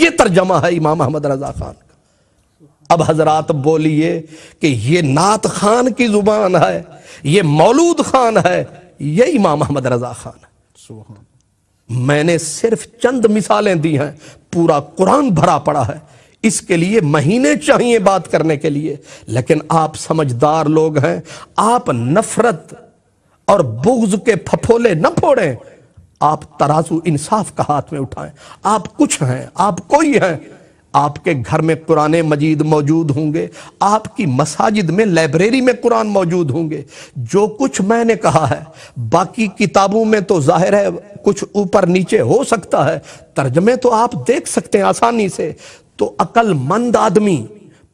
[SPEAKER 1] ये तर्जमा है इमाम अहमद रजा खान का अब हजरात बोलिए कि ये नात खान की जुबान है ये मौलूद खान है ये इमाम अहमद रजा खान है मैंने सिर्फ चंद मिसालें दी हैं पूरा कुरान भरा पड़ा है इसके लिए महीने चाहिए बात करने के लिए लेकिन आप समझदार लोग हैं आप नफरत और बुग्ज के फफोले न फोड़ें आप तराजू इंसाफ का हाथ में उठाएं आप कुछ हैं आप कोई हैं आपके घर में कुरान मजीद मौजूद होंगे आपकी मसाजिद में लाइब्रेरी में कुरान मौजूद होंगे जो कुछ मैंने कहा है बाकी किताबों में तो जाहिर है कुछ ऊपर नीचे हो सकता है तर्जमे तो आप देख सकते हैं आसानी से तो अक्लमंद आदमी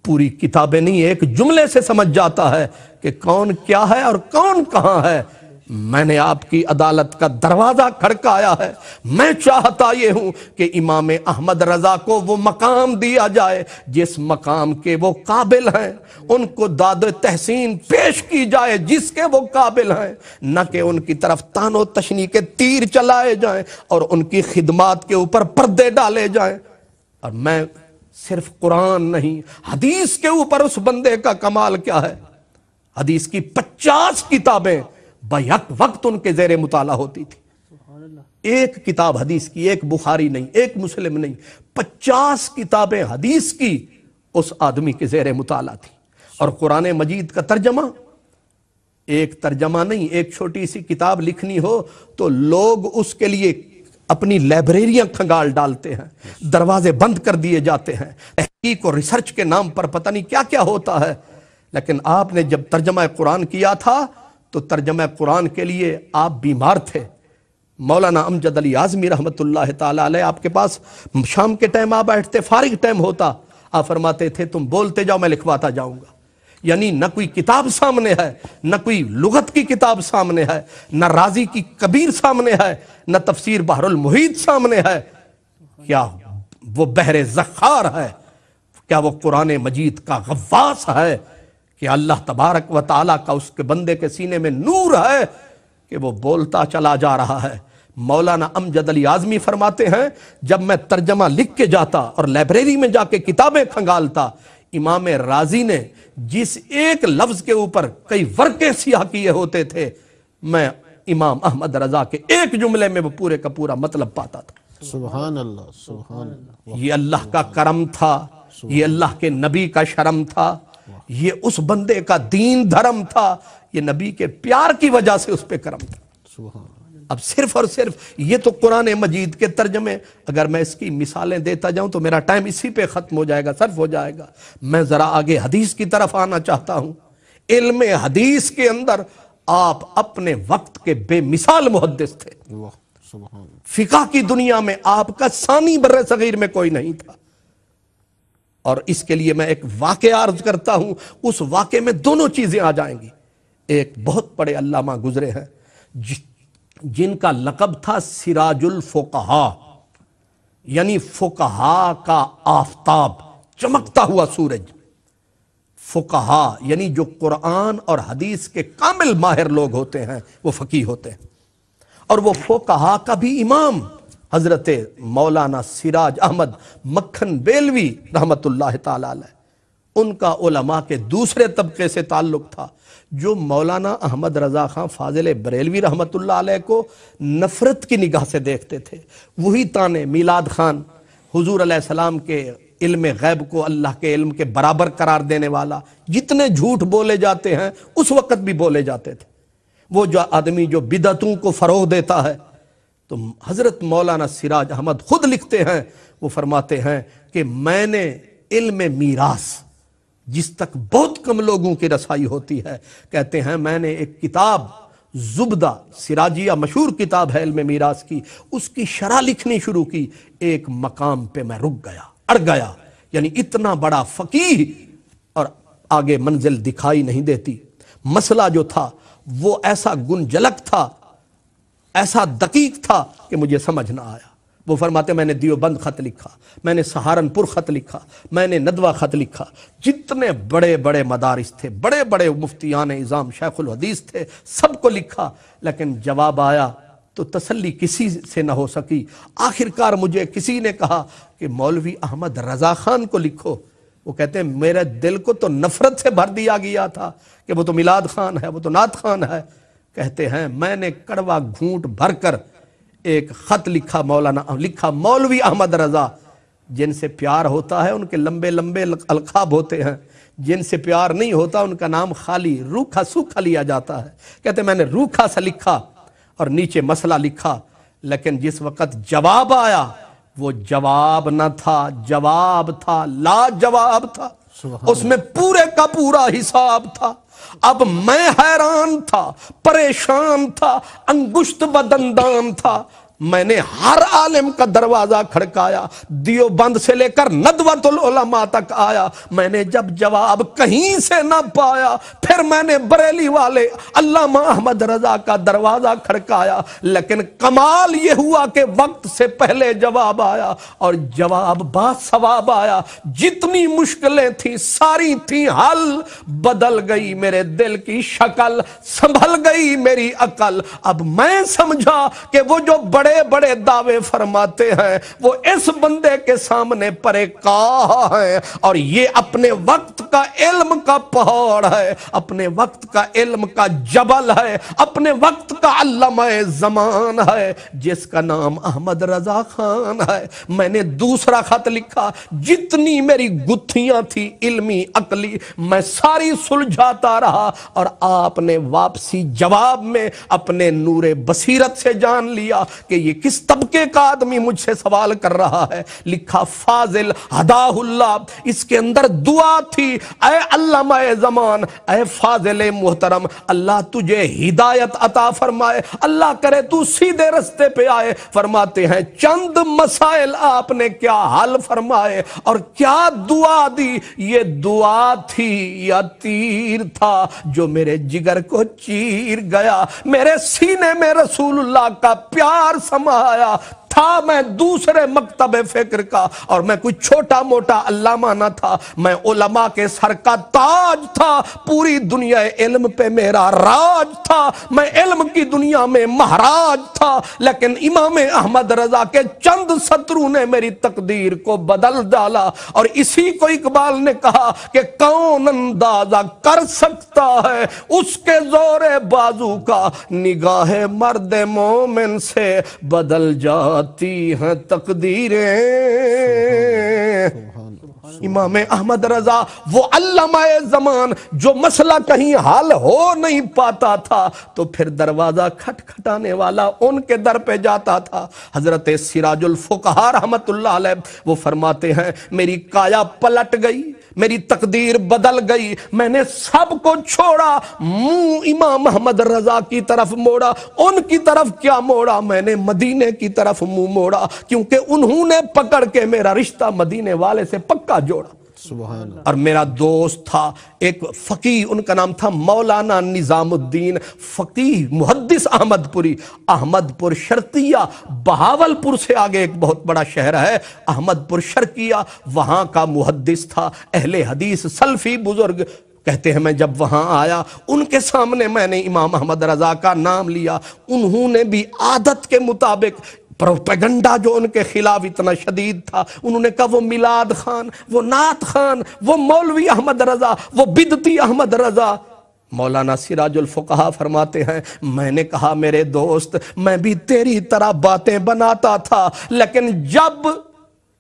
[SPEAKER 1] पूरी किताबें नहीं एक जुमले से समझ जाता है कि कौन क्या है और कौन कहाँ है मैंने आपकी अदालत का दरवाज़ा खड़काया है मैं चाहता ये हूं कि इमाम अहमद रजा को वो मकाम दिया जाए जिस मकाम के वो काबिल हैं उनको दाद तहसीन पेश की जाए जिसके वो काबिल हैं न कि उनकी तरफ तानो तशनी के तीर चलाए जाएं और उनकी खिदमात के ऊपर पर्दे डाले जाएं और मैं सिर्फ कुरान नहीं हदीस के ऊपर उस बंदे का कमाल क्या है हदीस की पचास किताबें बैक वक्त उनके जेर मुताला होती थी एक किताब हदीस की एक बुखारी नहीं एक मुस्लिम नहीं पचास किताबें हदीस की उस आदमी के जेर मुताला थी और कुरान मजीद का तर्जमा एक तर्जमा नहीं एक छोटी सी किताब लिखनी हो तो लोग उसके लिए अपनी लाइब्रेरियां खंगाल डालते हैं दरवाजे बंद कर दिए जाते हैं तहकीक और रिसर्च के नाम पर पता नहीं क्या क्या होता है लेकिन आपने जब तर्जमा कुरान किया था तो तर्जम कुरान के लिए आप बीमार थे मौलाना अमजद अली आज़मी रहमत ताली आपके पास शाम के टाइम आप बैठते फारिग टाइम होता आप फरमाते थे तुम बोलते जाओ मैं लिखवाता जाऊँगा यानी न कोई किताब सामने है न कोई लुगत की किताब सामने है न राजी की कबीर सामने है न तफसीर बहरुल मुहित सामने है क्या वो बहरे जखार है क्या वो कुरान मजीद का गवास है कि अल्लाह तबारक व ताला का उसके बंदे के सीने में नूर है कि वो बोलता चला जा रहा है मौलाना अमजद अली आजमी फरमाते हैं जब मैं तर्जमा लिख के जाता और लाइब्रेरी में जाके किताबें खंगालता इमाम राजी ने जिस एक लफ्ज के ऊपर कई वर्के सियाह किए होते थे मैं इमाम अहमद रजा के एक जुमले में वो पूरे का पूरा मतलब पाता था सुहान अल्लाह सुबहान ये अल्लाह का करम था ये अल्लाह के नबी का शर्म था ये उस बंदे का दीन धर्म था ये नबी के प्यार की वजह से उस पर करम था अब सिर्फ और सिर्फ ये तो कुरान मजीद के तर्जमे अगर मैं इसकी मिसालें देता जाऊं तो मेरा टाइम इसी पे ख़त्म हो जाएगा सर्फ हो जाएगा मैं ज़रा आगे हदीस की तरफ आना चाहता हूं इल्म हदीस के अंदर आप अपने वक्त के बेमिसाल मुहदस थे फिका की दुनिया में आपका सानी बर सगीर में कोई नहीं था और इसके लिए मैं एक वाक़ अर्ज करता हूं उस वाक्य में दोनों चीज़ें आ जाएंगी एक बहुत बड़े अल्लामा गुजरे हैं जिनका लकब था सिराजुल फोकहा यानी फोकहा का आफताब चमकता हुआ सूरज फोकहा यानी जो कुरान और हदीस के कामिल माहिर लोग होते हैं वो फकीर होते हैं और वो फोकहा का भी इमाम हजरत मौलाना सिराज अहमद मक्खन बेलवी रहमत उनका उलमा के दूसरे तबके से ताल्लुक था जो मौलाना अहमद रज़ा खां फाजिल बरेलवी रहमत को नफ़रत की निगाह से देखते थे वही ताने मीलाद खान हजूर सलाम के इल्म गैब को अल्लाह के इल्म के बराबर करार देने वाला जितने झूठ बोले जाते हैं उस वक़्त भी बोले जाते थे वो जो आदमी जो बिदतों को फ़रोह देता है तो हज़रत मौलाना सिराज अहमद ख़ुद लिखते हैं वो फरमाते हैं कि मैंने इल्म मीरास जिस तक बहुत कम लोगों की रसाई होती है कहते हैं मैंने एक किताब जुबदा सिराजिया मशहूर किताब है इल्म मीरास की उसकी शरा लिखनी शुरू की एक मकाम पे मैं रुक गया अड़ गया यानी इतना बड़ा फ़कीर और आगे मंजिल दिखाई नहीं देती मसला जो था वो ऐसा गुंजलक था ऐसा दकीक था कि मुझे समझ ना आया वो फरमाते मैंने दियोबंद खत लिखा मैंने सहारनपुर खत लिखा मैंने नदवा खत लिखा जितने बड़े बड़े मदारस थे बड़े बड़े मुफ्तियान इज़ाम शेखुल हदीस थे सबको लिखा लेकिन जवाब आया तो तसल्ली किसी से ना हो सकी आखिरकार मुझे किसी ने कहा कि मौलवी अहमद रजा खान को लिखो वो कहते हैं मेरे दिल को तो नफरत से भर दिया गया था कि वो तो मिलाद खान है वो तो नात खान है कहते हैं मैंने कड़वा घूंट भरकर एक खत लिखा मौलाना लिखा मौलवी अहमद रजा जिनसे प्यार होता है उनके लंबे लंबे अलखाब होते हैं जिनसे प्यार नहीं होता उनका नाम खाली रूखा सूखा लिया जाता है कहते मैंने रूखा सा लिखा और नीचे मसला लिखा लेकिन जिस वक्त जवाब आया वो जवाब न था जवाब था लाजवाब था उसमें पूरे का पूरा हिसाब था अब मैं हैरान था परेशान था अंगुष्ट बदनदान था मैंने हर आलिम का दरवाजा खड़काया दियोबंद से लेकर नदवतुल उलमा तक आया मैंने जब जवाब कहीं से ना पाया फिर मैंने बरेली वाले अल्लामा अहमद रजा का दरवाजा खड़काया लेकिन कमाल ये हुआ कि वक्त से पहले जवाब आया और जवाब बासवाब आया जितनी मुश्किलें थी सारी थी हल बदल गई मेरे दिल की शक्ल संभल गई मेरी अकल अब मैं समझा कि वो जो बड़े बड़े बड़े दावे फरमाते हैं वो इस बंदे के सामने परे का है और ये अपने वक्त का इल्म का पहाड़ है अपने वक्त का इल्म का जबल है अपने वक्त का अल्लाम जमान है जिसका नाम अहमद रजा खान है मैंने दूसरा खत लिखा जितनी मेरी गुत्थियां थी इल्मी अकली मैं सारी सुलझाता रहा और आपने वापसी जवाब में अपने नूरे बसीरत से जान लिया कि कि ये किस तबके का आदमी मुझसे सवाल कर रहा है लिखा फाजिल हदाहुल्ला इसके अंदर दुआ थी अय अल्लामा जमान अय फाजिल मोहतरम अल्लाह तुझे हिदायत अता फरमाए अल्लाह करे तू सीधे रस्ते पे आए फरमाते हैं चंद मसाइल आपने क्या हल फरमाए और क्या दुआ दी ये दुआ थी या तीर था जो मेरे जिगर को चीर गया मेरे सीने में रसूलुल्लाह का प्यार समाया था मैं दूसरे मकतब फिक्र का और मैं कोई छोटा मोटा अल्लामा ना था मैं उलमा के सर का ताज था पूरी दुनिया इल्म पे मेरा राज था मैं इल्म की दुनिया में महाराज था लेकिन इमाम अहमद रजा के चंद शत्रु ने मेरी तकदीर को बदल डाला और इसी को इकबाल ने कहा कि कौन अंदाजा कर सकता है उसके जोरे बाजू का निगाह मर्द मोमिन से बदल जा आती है तकदीरें इमाम अहमद रजा वो अल्लामाए जमान जो मसला कहीं हल हो नहीं पाता था तो फिर दरवाजा खटखटाने वाला उनके दर पे जाता था हजरत सिराजुल फुकहार रहमतुल्लाह वो फरमाते हैं मेरी काया पलट गई मेरी तकदीर बदल गई मैंने सब को छोड़ा मुंह इमाम मोहम्मद रजा की तरफ मोड़ा उनकी तरफ क्या मोड़ा मैंने मदीने की तरफ मुंह मोड़ा क्योंकि उन्होंने पकड़ के मेरा रिश्ता मदीने वाले से पक्का जोड़ा और मेरा दोस्त था एक फकी उनका नाम था मौलाना निजामुद्दीन फकी मुहदस अहमदपुरी अहमदपुर शर्तिया बहावलपुर से आगे एक बहुत बड़ा शहर है अहमदपुर शर्किया वहां का मुहदस था अहले हदीस सल्फी बुजुर्ग कहते हैं मैं जब वहां आया उनके सामने मैंने इमाम अहमद रजा का नाम लिया उन्होंने भी आदत के मुताबिक प्रोपेगंडा जो उनके खिलाफ इतना शदीद था उन्होंने कहा वो मिलाद खान वो नात खान वो मौलवी अहमद रजा वो बिदती अहमद रजा मौलाना सिराजुल फुकहा फरमाते हैं मैंने कहा मेरे दोस्त मैं भी तेरी तरह बातें बनाता था लेकिन जब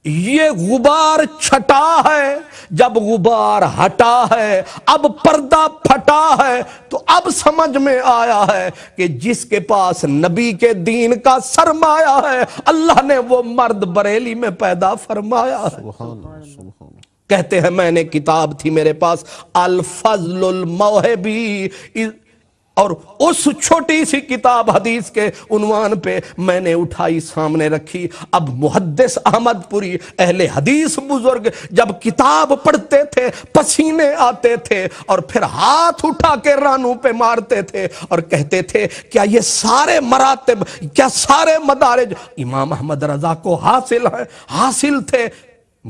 [SPEAKER 1] ये गुबार छटा है जब गुबार हटा है अब पर्दा फटा है तो अब समझ में आया है कि जिसके पास नबी के दीन का सरमाया है अल्लाह ने वो मर्द बरेली में पैदा फरमाया है कहते हैं मैंने किताब थी मेरे पास अल फजल मोहबी और उस छोटी सी किताब हदीस के उनवान पे मैंने उठाई सामने रखी अब मुहदस अहमदपुरी अहले हदीस बुजुर्ग जब किताब पढ़ते थे पसीने आते थे और फिर हाथ उठा के रानू पे मारते थे और कहते थे क्या ये सारे मरातब क्या सारे मदारज इमाम अहमद रजा को हासिल है हासिल थे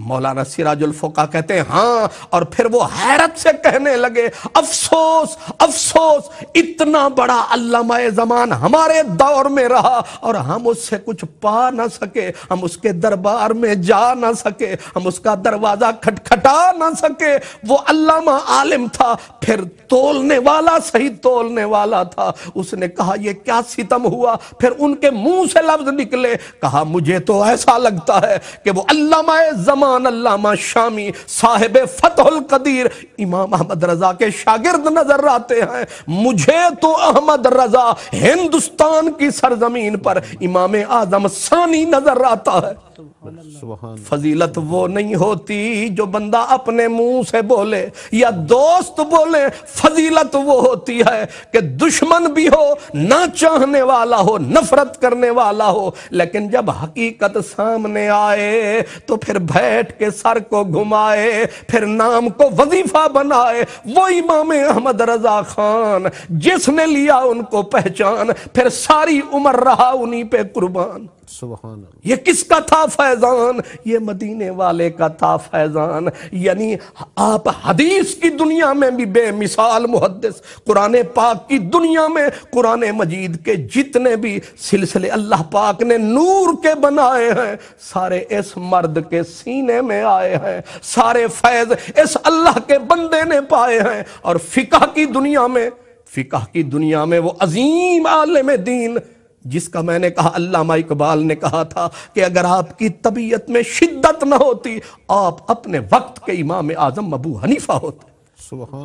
[SPEAKER 1] मौलाना सिराजुल फोका कहते हैं हाँ और फिर वो हैरत से कहने लगे अफसोस अफसोस इतना बड़ा अल्लामा जमान हमारे दौर में रहा और हम उससे कुछ पा ना सके हम उसके दरबार में जा ना सके हम उसका दरवाजा खटखटा ना सके वो अल्लामा आलिम था फिर तोलने वाला सही तोलने वाला था उसने कहा यह क्या सितम हुआ फिर उनके मुंह से लफ्ज निकले कहा मुझे तो ऐसा लगता है कि वो अल्लामा जमान रहमान अल्लामा शामी साहेब फतहुल कदीर इमाम अहमद रजा के शागिर्द नजर आते हैं मुझे तो अहमद रजा हिंदुस्तान की सरजमीन पर इमाम आजम सानी नजर आता है फजीलत वो नहीं होती जो बंदा अपने मुंह से बोले या दोस्त बोले फजीलत वो होती है कि दुश्मन भी हो ना चाहने वाला हो नफरत करने वाला हो लेकिन जब हकीकत सामने आए तो फिर बैठ के सर को घुमाए फिर नाम को वजीफा बनाए वो इमाम अहमद रजा खान जिसने लिया उनको पहचान फिर सारी उम्र रहा उन्हीं पे कुर्बान ये किसका था फैजान ये मदीने वाले का था फैजान यानी आप हदीस की दुनिया में भी बेमिसाल मुहदस कुरान पाक की दुनिया में कुरान मजीद के जितने भी सिलसिले अल्लाह पाक ने नूर के बनाए हैं सारे इस मर्द के सीने में आए हैं सारे फैज इस अल्लाह के बंदे ने पाए हैं और फिका की दुनिया में फिका की दुनिया में वो अजीम आलम दीन जिसका मैंने कहा अल्लामा इकबाल ने कहा था कि अगर आपकी तबीयत में शिद्दत ना होती आप अपने वक्त के इमाम आजम अबू हनीफा होते सुबह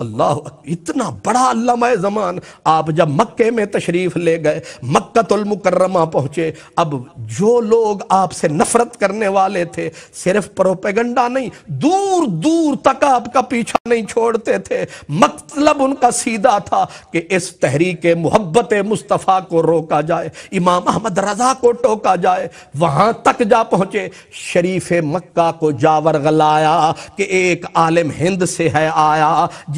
[SPEAKER 1] अल्लाह इतना बड़ा अल्लाह जमान आप जब मक्के में तशरीफ ले गए मक्तुलमकरमा पहुंचे अब जो लोग आपसे नफरत करने वाले थे सिर्फ प्रोपेगंडा नहीं दूर दूर तक आपका पीछा नहीं छोड़ते थे मतलब उनका सीधा था कि इस तहरीक मोहब्बत मुस्तफ़ा को रोका जाए इमाम अहमद रजा को टोका जाए वहां तक जा पहुंचे शरीफ मक्का को जावर गलाया कि एक आलिम हिंद से है आया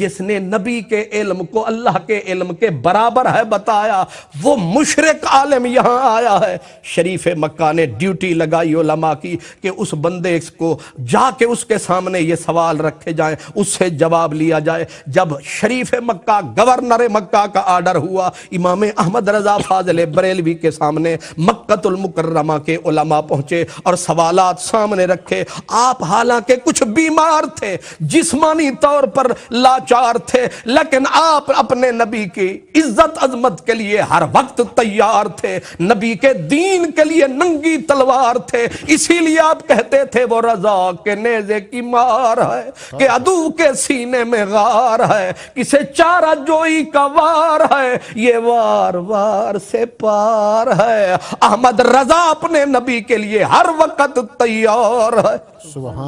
[SPEAKER 1] जिसने नबी के इलम को अल्लाह के इलम के बराबर है बताया वो मुशरक आलम यहाँ आया है शरीफ मक्का ने ड्यूटी लगाई ओलमा की कि उस बंदे को जाके उसके सामने ये सवाल रखे जाए उससे जवाब लिया जाए जब शरीफ मक्का गवर्नर मक्का का आर्डर हुआ इमाम अहमद रजा फाजल बरेलवी के सामने मक्कतुलमकरमा के ओलमा पहुंचे और सवाल सामने रखे आप हालांकि कुछ बीमार थे जिसमानी तौर पर लाचार चार थे लेकिन आप अपने नबी की इज्जत अजमत के लिए हर वक्त तैयार थे नबी के दीन के लिए नंगी तलवार थे इसीलिए आप कहते थे वो रजा के नेजे की मार है के अदू के सीने में गार है किसे चारा जोई का वार है ये वार वार से पार है अहमद रजा अपने नबी के लिए हर वक्त तैयार है सुबह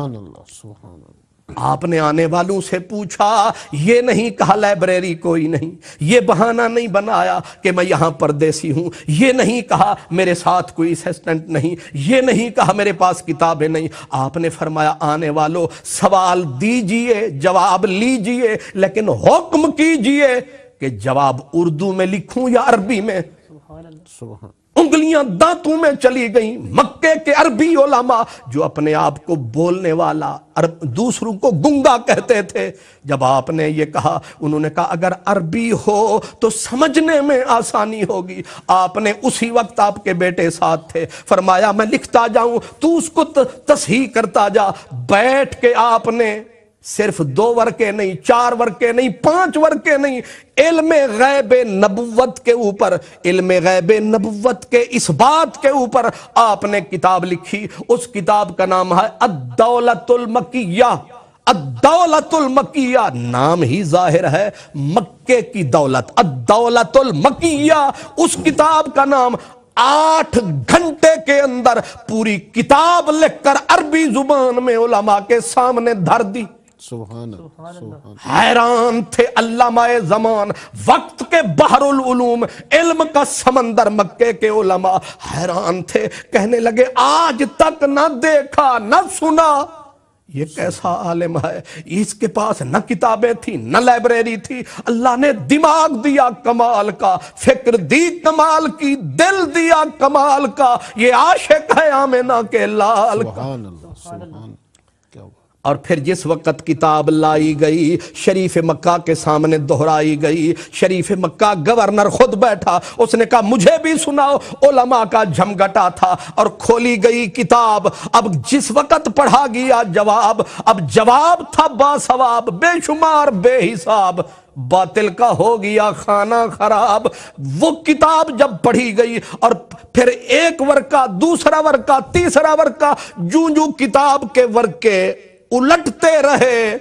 [SPEAKER 1] सुबह आपने आने वालों से पूछा ये नहीं कहा लाइब्रेरी कोई नहीं ये बहाना नहीं बनाया कि मैं पर परदेसी हूं ये नहीं कहा मेरे साथ कोई असिस्टेंट नहीं ये नहीं कहा मेरे पास किताबें नहीं आपने फरमाया आने वालों सवाल दीजिए जवाब लीजिए लेकिन हुक्म कीजिए कि जवाब उर्दू में लिखूं या अरबी में सुभान उंगलियां दांतों में चली गई मक्के के अरबी ओलामा जो अपने आप को बोलने वाला अरब दूसरों को गुंगा कहते थे जब आपने ये कहा उन्होंने कहा अगर अरबी हो तो समझने में आसानी होगी आपने उसी वक्त आपके बेटे साथ थे फरमाया मैं लिखता जाऊं तू उसको तसही करता जा बैठ के आपने सिर्फ दो के नहीं चार के नहीं पांच के नहीं इल्म गैब नबुवत के ऊपर इल्म गैब नबुवत के इस बात के ऊपर आपने किताब लिखी उस किताब का नाम है अदौलतुल मकिया मकिया नाम ही जाहिर है मक्के की दौलत अदौलतुलमकिया मकिया उस किताब का नाम आठ घंटे के अंदर पूरी किताब लिखकर अरबी जुबान में उलमा के सामने धर दी हैरान थे अल्लामाए जमान वक्त के बहरुल उलूम इल्म का समंदर मक्के के उलमा हैरान थे कहने लगे आज तक ना देखा ना सुना ये कैसा आलिम है इसके पास न किताबें थी न लाइब्रेरी थी अल्लाह ने दिमाग दिया कमाल का फिक्र दी कमाल की दिल दिया कमाल का ये आशिक है आमिना के लाल का और फिर जिस वक़्त किताब लाई गई शरीफ मक्का के सामने दोहराई गई शरीफ मक्का गवर्नर खुद बैठा उसने कहा मुझे भी सुनाओ ओलमा का झमघटा था और खोली गई किताब अब जिस वक़्त पढ़ा गया जवाब अब जवाब था बासवाब बेशुमार बेहिसाब बातिल का हो गया खाना खराब वो किताब जब पढ़ी गई और फिर एक वर्का का दूसरा वर्का का तीसरा वर्का का जू जू किताब के वर्के के उलटते रहे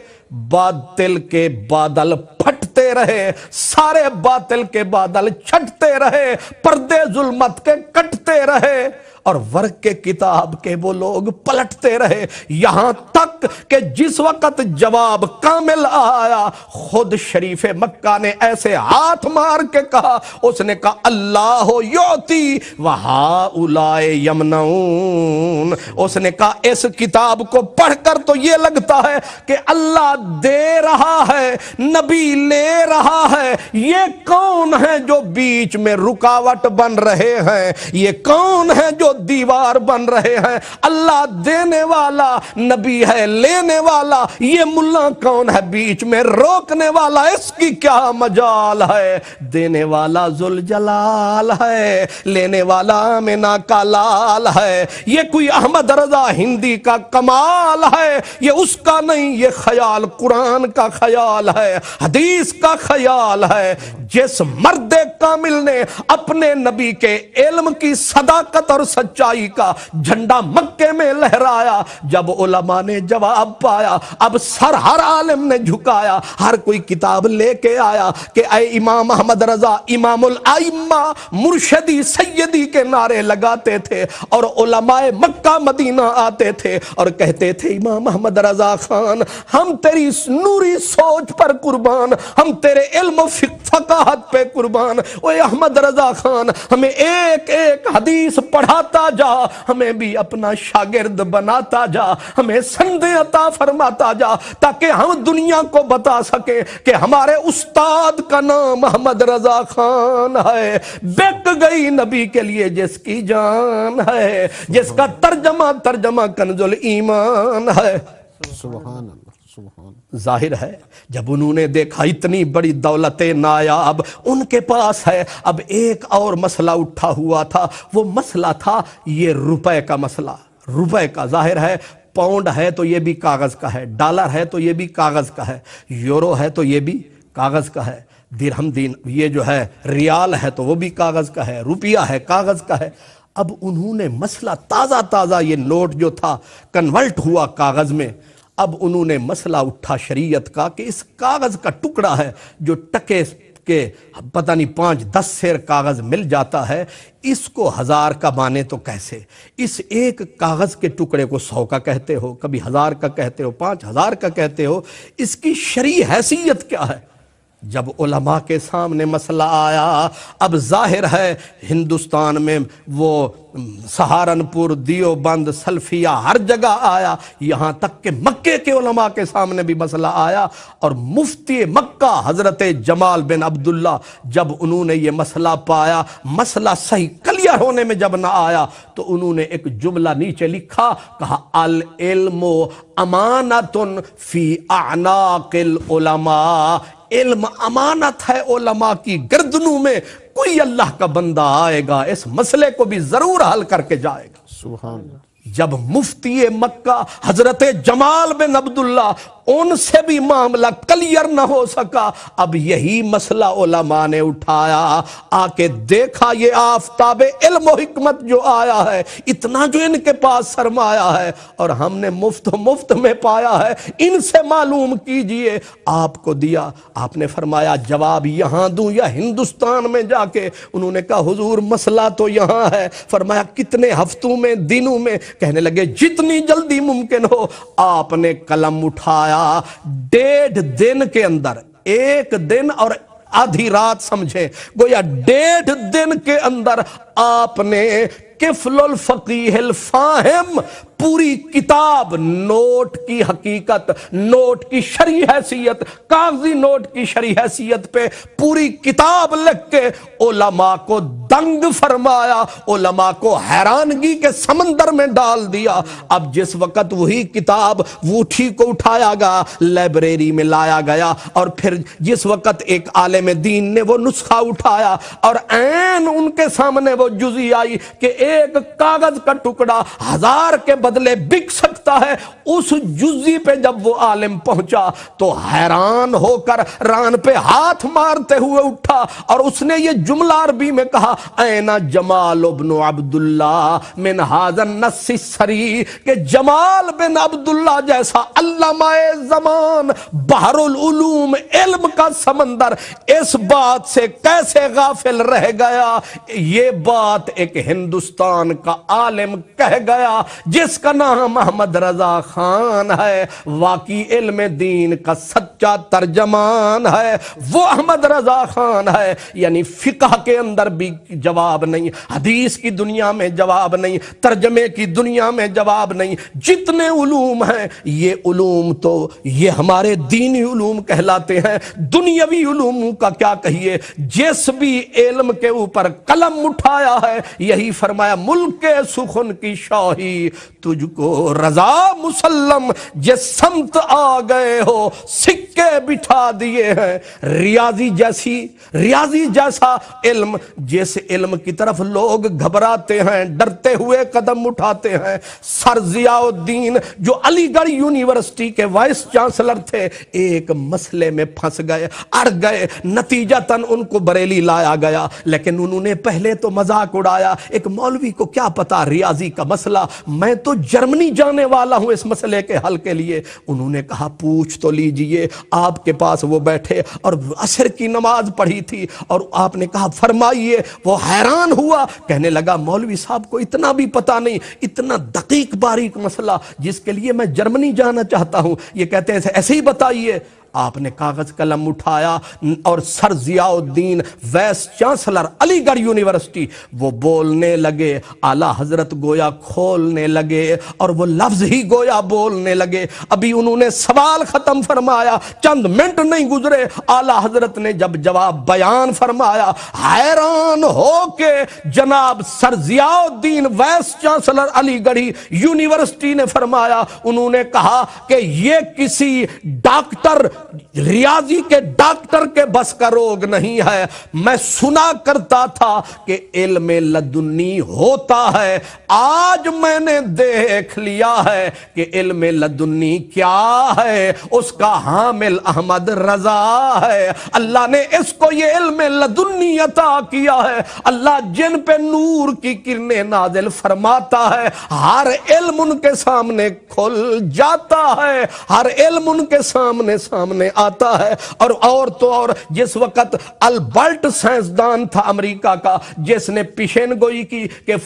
[SPEAKER 1] बादल के बादल फटते रहे सारे बादल के बादल छटते रहे पर्दे जुलमत के कटते रहे और वर्ग के किताब के वो लोग पलटते रहे यहां तक कि जिस वक्त जवाब कामिल आया खुद शरीफ मक्का ने ऐसे हाथ मार के कहा उसने कहा अल्लाह योती वहा उलाए यमनऊन उसने कहा इस किताब को पढ़कर तो यह लगता है कि अल्लाह दे रहा है नबी ले रहा है ये कौन है जो बीच में रुकावट बन रहे हैं ये कौन है जो दीवार बन रहे हैं अल्लाह देने वाला नबी है है लेने वाला ये मुल्ला कौन है बीच में रोकने वाला इसकी क्या मजाल है देने वाला जुल जलाल है लेने वाला मेना का लाल है ये कोई अहमद रजा हिंदी का कमाल है ये उसका नहीं ये ख्याल कुरान का ख्याल है हदीस का ख्याल है जिस मर्द कामिल ने अपने नबी के इल्म की सदाकत और सच्चाई का झंडा मक्के में लहराया जब उलमा ने जवाब पाया अब सर हर आलम ने झुकाया हर कोई किताब लेके आया कि अय इमाम अहमद रजा इमाम आइम्मा मुर्शदी सैयदी के नारे लगाते थे और उलमाए मक्का मदीना आते थे और कहते थे इमाम अहमद रजा खान हम तेरी नूरी सोच पर कुर्बान हम तेरे इल्म फकाहत पे कुर्बान ओए अहमद रजा खान हमें एक एक हदीस पढ़ाता जा हमें भी अपना शागिर्द बनाता जा हमें सन बंदे अता फरमाता जा ताकि हम दुनिया को बता सके कि हमारे उस्ताद का नाम मोहम्मद रजा खान है बिक गई नबी के लिए जिसकी जान है जिसका तर्जमा तर्जमा कंजुल ईमान है जाहिर है जब उन्होंने देखा इतनी बड़ी दौलत नायाब उनके पास है अब एक और मसला उठा हुआ था वो मसला था ये रुपए का मसला रुपए का जाहिर है पाउंड है तो ये भी कागज का है डॉलर है तो ये भी कागज का है यूरो है तो ये भी कागज का है दिरहम दिन ये जो है रियाल है तो वो भी कागज का है रुपया है कागज का है अब उन्होंने मसला ताज़ा ताज़ा ये नोट जो था कन्वर्ट हुआ कागज़ में अब उन्होंने मसला उठा शरीयत का कि इस कागज़ का टुकड़ा है जो टके के पता नहीं पाँच दस शेर कागज़ मिल जाता है इसको हज़ार का माने तो कैसे इस एक कागज़ के टुकड़े को सौ का कहते हो कभी हज़ार का कहते हो पाँच हज़ार का कहते हो इसकी शरी हैसियत क्या है जब उलमा के सामने मसला आया अब जाहिर है हिंदुस्तान में वो सहारनपुर दियोबंद सल्फिया हर जगह आया यहाँ तक कि मक्के के उलमा के सामने भी मसला आया और मुफ्ती मक्का हज़रत जमाल बिन अब्दुल्ला जब उन्होंने ये मसला पाया मसला सही क्लियर होने में जब ना आया तो उन्होंने एक जुमला नीचे लिखा कहा अल इल्मो अमानतुन फी आना उलमा इल्म अमानत है ओलमा की गर्दनों में कोई अल्लाह का बंदा आएगा इस मसले को भी जरूर हल करके जाएगा सुबह जब मुफ्ती मक्का हजरत जमाल बिन अब्दुल्ला उनसे भी मामला क्लियर ना हो सका अब यही मसला ओलामा ने उठाया आके देखा ये आफ्ताब इल्म हिकमत जो आया है इतना जो इनके पास सरमाया है और हमने मुफ्त मुफ्त में पाया है इनसे मालूम कीजिए आपको दिया आपने फरमाया जवाब यहाँ दूं या हिंदुस्तान में जाके उन्होंने कहा हुजूर मसला तो यहाँ है फरमाया कितने हफ्तों में दिनों में कहने लगे जितनी जल्दी मुमकिन हो आपने कलम उठाया डेढ़ दिन के अंदर एक दिन और आधी रात समझे गोया डेढ़ दिन के अंदर आपने किफलुल फकीहिल फाहिम पूरी किताब नोट की हकीकत नोट की शरी हैसियत कागजी नोट की शरी हैसियत पे पूरी किताब लिख के ओलमा को दंग फरमाया ओलमा को हैरानगी के समंदर में डाल दिया अब जिस वक्त वही किताब वूठी को उठाया गया लाइब्रेरी में लाया गया और फिर जिस वक्त एक आलम दीन ने वो नुस्खा उठाया और एन उनके सामने वो जुजी आई कि एक कागज का टुकड़ा हजार के बदले बिक सकता है उस जुजी पे जब वो आलिम पहुंचा तो हैरान होकर रान पे हाथ मारते हुए उठा और उसने ये जुमला अरबी में कहा ऐना जमाल उबन अब्दुल्ला मिन हाजन नसी सरी के जमाल बिन अब्दुल्ला जैसा अल्लामाए जमान बहरुल उलूम इल्म का समंदर इस बात से कैसे गाफिल रह गया ये बात एक हिंदुस्तान का आलिम कह गया जिस जिसका नाम अहमद रजा खान है वाकई इल्म दीन का सच्चा तर्जमान है वो अहमद रजा खान है यानी फिका के अंदर भी जवाब नहीं हदीस की दुनिया में जवाब नहीं तर्जमे की दुनिया में जवाब नहीं जितने उलूम है ये उलूम तो ये हमारे दीनी उलूम कहलाते हैं दुनियावी उलूम का क्या कहिए जिस भी इल्म के ऊपर कलम उठाया है यही फरमाया मुल्क सुखन की शाही तुझको रजा मुसल्लम जे संत आ गए हो सिक्के बिठा दिए हैं रियाजी जैसी रियाजी जैसा इल्म जिस इल्म की तरफ लोग घबराते हैं डरते हुए कदम उठाते हैं सर जियाउद्दीन जो अलीगढ़ यूनिवर्सिटी के वाइस चांसलर थे एक मसले में फंस गए अड़ गए नतीजा तन उनको बरेली लाया गया लेकिन उन्होंने पहले तो मजाक उड़ाया एक मौलवी को क्या पता रियाजी का मसला मैं तो जर्मनी जाने वाला हूं इस मसले के हल के लिए उन्होंने कहा पूछ तो लीजिए आपके पास वो बैठे और असर की नमाज पढ़ी थी और आपने कहा फरमाइए वो हैरान हुआ कहने लगा मौलवी साहब को इतना भी पता नहीं इतना दकीक बारीक मसला जिसके लिए मैं जर्मनी जाना चाहता हूं ये कहते हैं ऐसे ही बताइए आपने कागज कलम उठाया और सर जियाउद्दीन वैस चांसलर अलीगढ़ यूनिवर्सिटी वो बोलने लगे आला हजरत गोया खोलने लगे और वो लफ्ज ही गोया बोलने लगे अभी उन्होंने सवाल खत्म फरमाया चंद मिनट नहीं गुजरे आला हजरत ने जब जवाब बयान फरमाया हैरान हो के जनाब सर जियाउद्दीन वैस चांसलर अलीगढ़ी यूनिवर्सिटी ने फरमाया उन्होंने कहा कि ये किसी डॉक्टर and रियाजी के डॉक्टर के बस का रोग नहीं है मैं सुना करता था कि इल्म लदुन्नी होता है आज मैंने देख लिया है कि इल्म लदुन्नी क्या है उसका हामिल अहमद रजा है अल्लाह ने इसको ये इल्म लदुन्नी अता किया है अल्लाह जिन पे नूर की किरणें नाजिल फरमाता है हर इल्म उनके सामने खुल जाता है हर इल्म उनके सामने सामने आ आता है और और तो और जिस वक्त अल्बर्ट साइंसदान था अमेरिका का जिसने पिशेन गोई की कि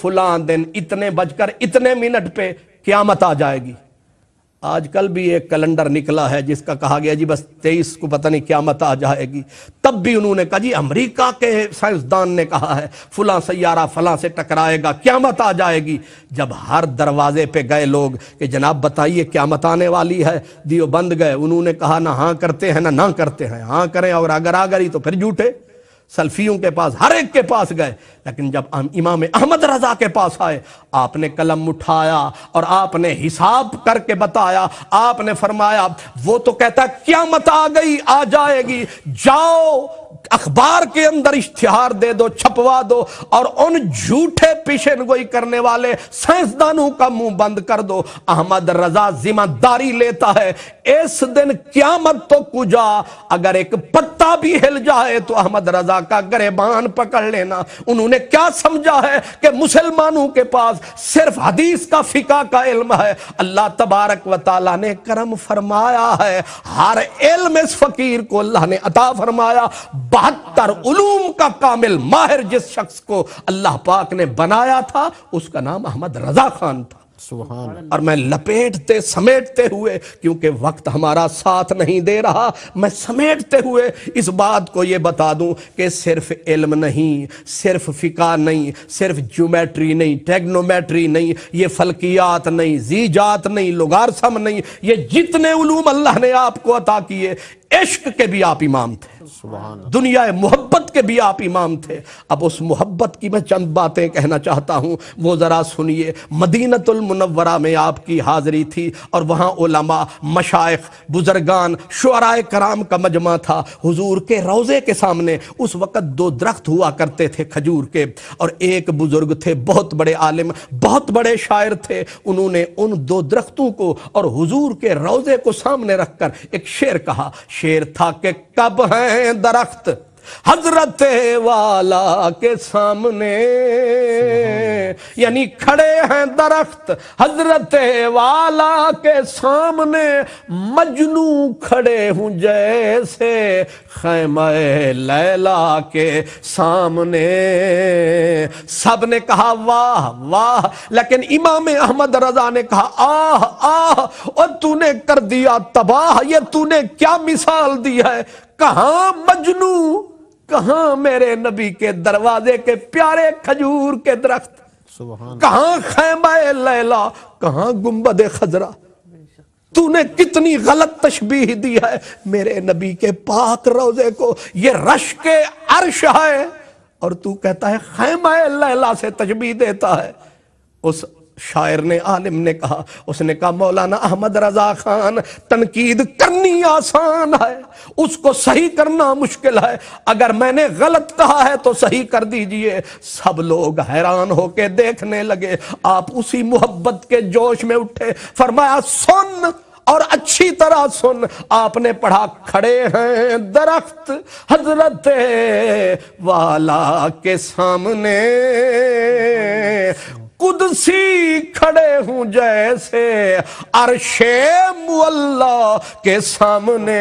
[SPEAKER 1] दिन इतने बजकर इतने मिनट पे क्यामत आ जाएगी आजकल भी एक कैलेंडर निकला है जिसका कहा गया जी बस तेईस को पता नहीं क्या मत आ जाएगी तब भी उन्होंने कहा जी अमेरिका के साइंसदान ने कहा है फला सैारा फला से टकराएगा क्या मत आ जाएगी जब हर दरवाजे पे गए लोग कि जनाब बताइए क्या मत आने वाली है दियो बंद गए उन्होंने कहा ना हाँ करते हैं ना ना करते हैं हाँ करें और अगर आ गई तो फिर झूठे सल्फियों के पास हर एक के पास गए लेकिन जब इमाम अहमद रजा के पास आए आपने कलम उठाया और आपने हिसाब करके बताया आपने फरमाया वो तो कहता क्या मत आ गई आ जाएगी जाओ अखबार के अंदर इश्तिहार दे दो छपवा दो और उन झूठे पिशन गोई करने वाले साइंसदानों का मुंह बंद कर दो अहमद रजा जिम्मेदारी लेता है इस दिन मत तो कुजा अगर एक पत्ता भी हिल जाए तो अहमद रजा का गरेबान पकड़ लेना उन्होंने क्या समझा है कि मुसलमानों के पास सिर्फ हदीस का फिका का इल्म है अल्लाह तबारक व ने करम फरमाया है हर इल्म इस फकीर को अल्लाह ने अता फरमाया बहत्तर उलूम का कामिल माहिर जिस शख्स को अल्लाह पाक ने बनाया था उसका नाम अहमद रजा खान था सुहान और मैं लपेटते समेटते हुए क्योंकि वक्त हमारा साथ नहीं दे रहा मैं समेटते हुए इस बात को ये बता दूं कि सिर्फ इल्म नहीं सिर्फ फ़िका नहीं सिर्फ ज्योमेट्री नहीं टेग्नोमेट्री नहीं ये फलकियात नहीं जीजात नहीं लुगारसम नहीं ये जितने उलूम अल्लाह ने आपको अता किए इश्क के भी आप इमाम थे दुनिया मोहब्बत के भी आप इमाम थे अब उस मोहब्बत की मैं चंद बातें कहना चाहता हूँ वो ज़रा सुनिए मदीनतुलमनवरा में आपकी हाज़िरी थी और वहाँ ओलमा मशाइ बुजर्गान शराय कराम का मजमा था हुजूर के रोज़े के सामने उस वक़्त दो दरख्त हुआ करते थे खजूर के और एक बुज़ुर्ग थे बहुत बड़े आलिम बहुत बड़े शायर थे उन्होंने उन दो दरख्तों को और हुजूर के रोज़े को सामने रखकर एक शेर कहा शेर था के कब हैं दरख्त हजरत वाला के सामने यानी खड़े हैं दरख्त हजरत वाला के सामने मजनू खड़े हूं जैसे खैम लैला के सामने सब ने कहा वाह वाह लेकिन इमाम अहमद रजा ने कहा आह आह और तूने कर दिया तबाह ये तूने क्या मिसाल दी है कहा मजनू कहा मेरे नबी के दरवाजे के प्यारे खजूर के दरख्त कहा खैमा लैला कहा गुम्बद खजरा तूने कितनी गलत तशबीह दी है मेरे नबी के पाक रोजे को ये रश के अर्श है और तू कहता है खैमा लैला से तशबी देता है उस शायर ने आलिम ने कहा उसने कहा मौलाना अहमद रजा खान तनकीद करनी आसान है उसको सही करना मुश्किल है अगर मैंने गलत कहा है तो सही कर दीजिए सब लोग हैरान होके देखने लगे आप उसी मोहब्बत के जोश में उठे फरमाया सुन और अच्छी तरह सुन आपने पढ़ा खड़े हैं दरख्त हजरत वाला के सामने कुदसी खड़े हूं जैसे अरशे मुल्ला के सामने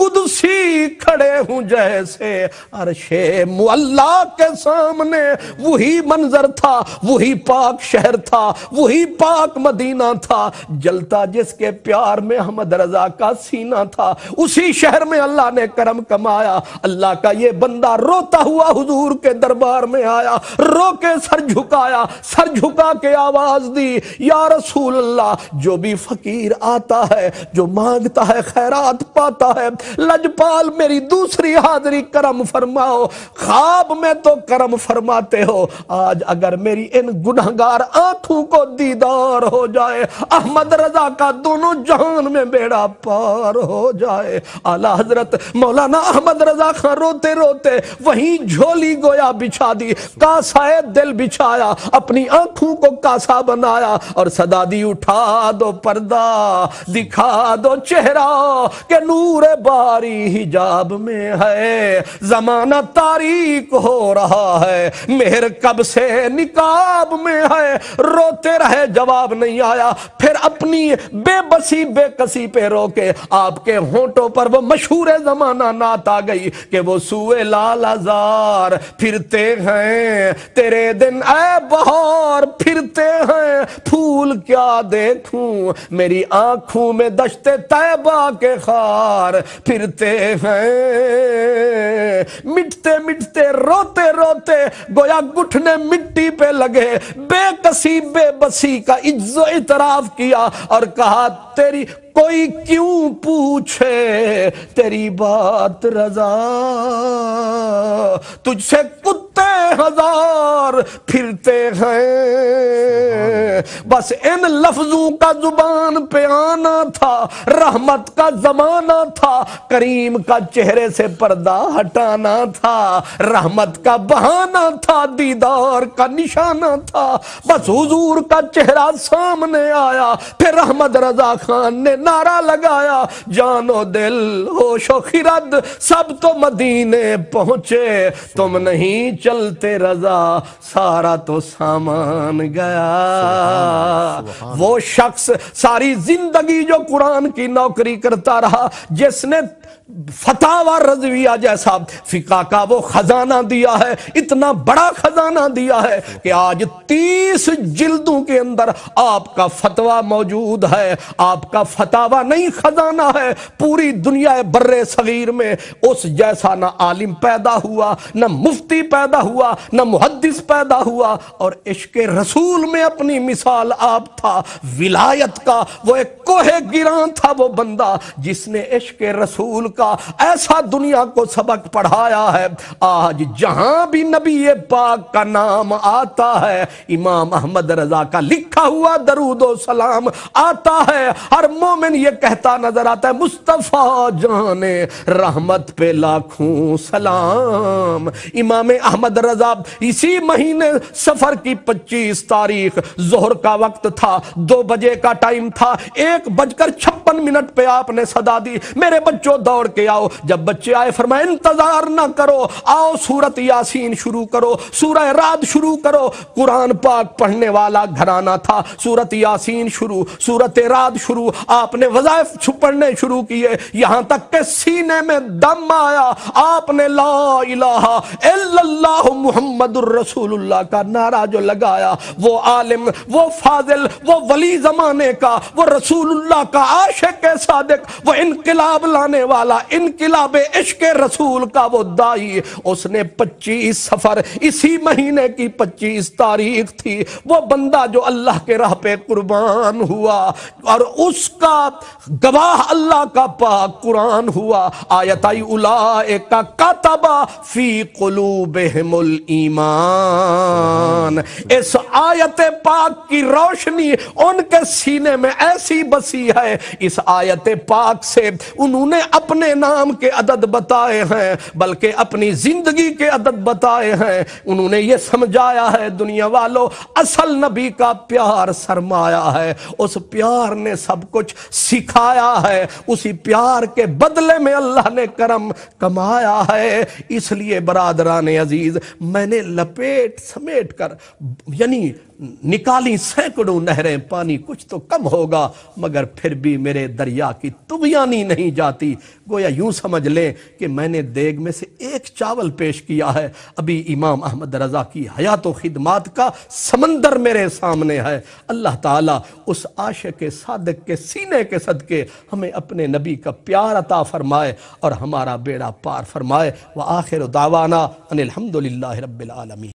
[SPEAKER 1] कुदसी खड़े हूं जैसे अरशे मुल्ला के सामने वही मंजर था वही पाक शहर था वही पाक मदीना था जलता जिसके प्यार में हमद रजा का सीना था उसी शहर में अल्लाह ने करम कमाया अल्लाह का ये बंदा रोता हुआ हुजूर के दरबार में आया रो के ने सर झुकाया सर झुका के आवाज दी या रसूल अल्लाह जो भी फकीर आता है जो मांगता है खैरात पाता है लजपाल मेरी दूसरी हाजरी करम फरमाओ खाब में तो करम फरमाते हो आज अगर मेरी इन गुनागार आंखों को दीदार हो जाए अहमद रजा का दोनों जहान में बेड़ा पार हो जाए आला हजरत मौलाना अहमद रजा खान रोते रोते वही झोली गोया बिछा दी का शायद दिल बिछाया अपनी आंखों को कासा बनाया और सदा दी उठा दो पर्दा दिखा दो चेहरा के नूर बारी हिजाब में है जमाना तारीख हो रहा है मेहर कब से निकाब में है रोते रहे जवाब नहीं आया फिर अपनी बेबसी बेकसी पे रोके आपके होंठों पर वो मशहूर जमाना नात आ गई कि वो सुए लाल हजार फिरते हैं तेरे दिन ऐ बहार फिरते हैं फूल क्या देखूं मेरी आंखों में दशते तैबा के खार फिरते हैं मिटते मिटते रोते रोते गोया घुटने मिट्टी पे लगे बेकसी बेबसी का इज्जो इतराफ किया और कहा तेरी कोई क्यों पूछे तेरी बात रजा तुझसे कुत्ते हजार फिरते हैं बस इन लफ्जों का जुबान पे आना था रहमत का जमाना था करीम का चेहरे से पर्दा हटाना था रहमत का बहाना था दीदार का निशाना था बस हुजूर का चेहरा सामने आया फिर अहमद रजा खान ने नारा लगाया जानो दिल होशो खिरद सब तो मदीने पहुंचे तुम नहीं चलते रजा सारा तो सामान गया वो शख्स सारी जिंदगी जो कुरान की नौकरी करता रहा जिसने फतावर रजविया जैसा फिका का वो खजाना दिया है इतना बड़ा खजाना दिया है कि आज तीस जिल्दों के अंदर आपका फतवा मौजूद है आपका फतावा नहीं खजाना है पूरी दुनिया बर्र सगीर में उस जैसा ना आलिम पैदा हुआ ना मुफ्ती पैदा हुआ ना मुहदस पैदा हुआ और इश्क रसूल में अपनी मिसाल आप था विलायत का वो एक कोहे गिरा था वो बंदा जिसने इश्क रसूल का ऐसा दुनिया को सबक पढ़ाया है आज जहां भी नबी पाक का नाम आता है इमाम अहमद रजा का लिखा हुआ दरूदो सलाम आता है हर मोमिन ये कहता नजर आता है मुस्तफ़ा जाने रहमत पे लाखों सलाम इमाम अहमद रजा इसी महीने सफर की पच्चीस तारीख जोहर का वक्त था दो बजे का टाइम था एक बजकर छप्पन मिनट पे आपने सदा दी मेरे बच्चों दौड़ के आओ जब बच्चे आए फरमाए इंतजार ना करो आओ सूरत यासीन शुरू करो सूरह रात शुरू करो कुरान पाक पढ़ने वाला घराना था सूरत यासीन शुरू सूरत रात शुरू आपने वजायफ छुपड़ने शुरू किए यहां तक के सीने में दम आया आपने ला इलाहा मोहम्मद रसूलुल्लाह का नारा जो लगाया वो आलिम वो फाजिल वो वली जमाने का वो रसूलुल्लाह का आशिक सादिक वो इनकलाब लाने वाला वाला इनकलाब इश्क रसूल का वो दाई उसने 25 सफर इसी महीने की 25 तारीख थी वो बंदा जो अल्लाह के राह पे कुर्बान हुआ और उसका गवाह अल्लाह का पाक कुरान हुआ आई उला का कातबा फी कुलूबल ईमान इस आयत पाक की रोशनी उनके सीने में ऐसी बसी है इस आयत पाक से उन्होंने अपने अपने नाम के अदद बताए हैं बल्कि अपनी जिंदगी के अदद बताए हैं उन्होंने ये समझाया है दुनिया वालों असल नबी का प्यार सरमाया है उस प्यार ने सब कुछ सिखाया है उसी प्यार के बदले में अल्लाह ने करम कमाया है इसलिए बरादरान अजीज मैंने लपेट समेट कर यानी निकाली सैकड़ों नहरें पानी कुछ तो कम होगा मगर फिर भी मेरे दरिया की तुबियानी नहीं जाती गोया यूं समझ लें कि मैंने देग में से एक चावल पेश किया है अभी इमाम अहमद रज़ा की हयात व खिदमात का समंदर मेरे सामने है अल्लाह ताला उस आश के सादक के सीने के सदके हमें अपने नबी का प्यार अता फरमाए और हमारा बेड़ा पार फरमाए व आखिर दावाना अनिलहमदिल्ला रबालमी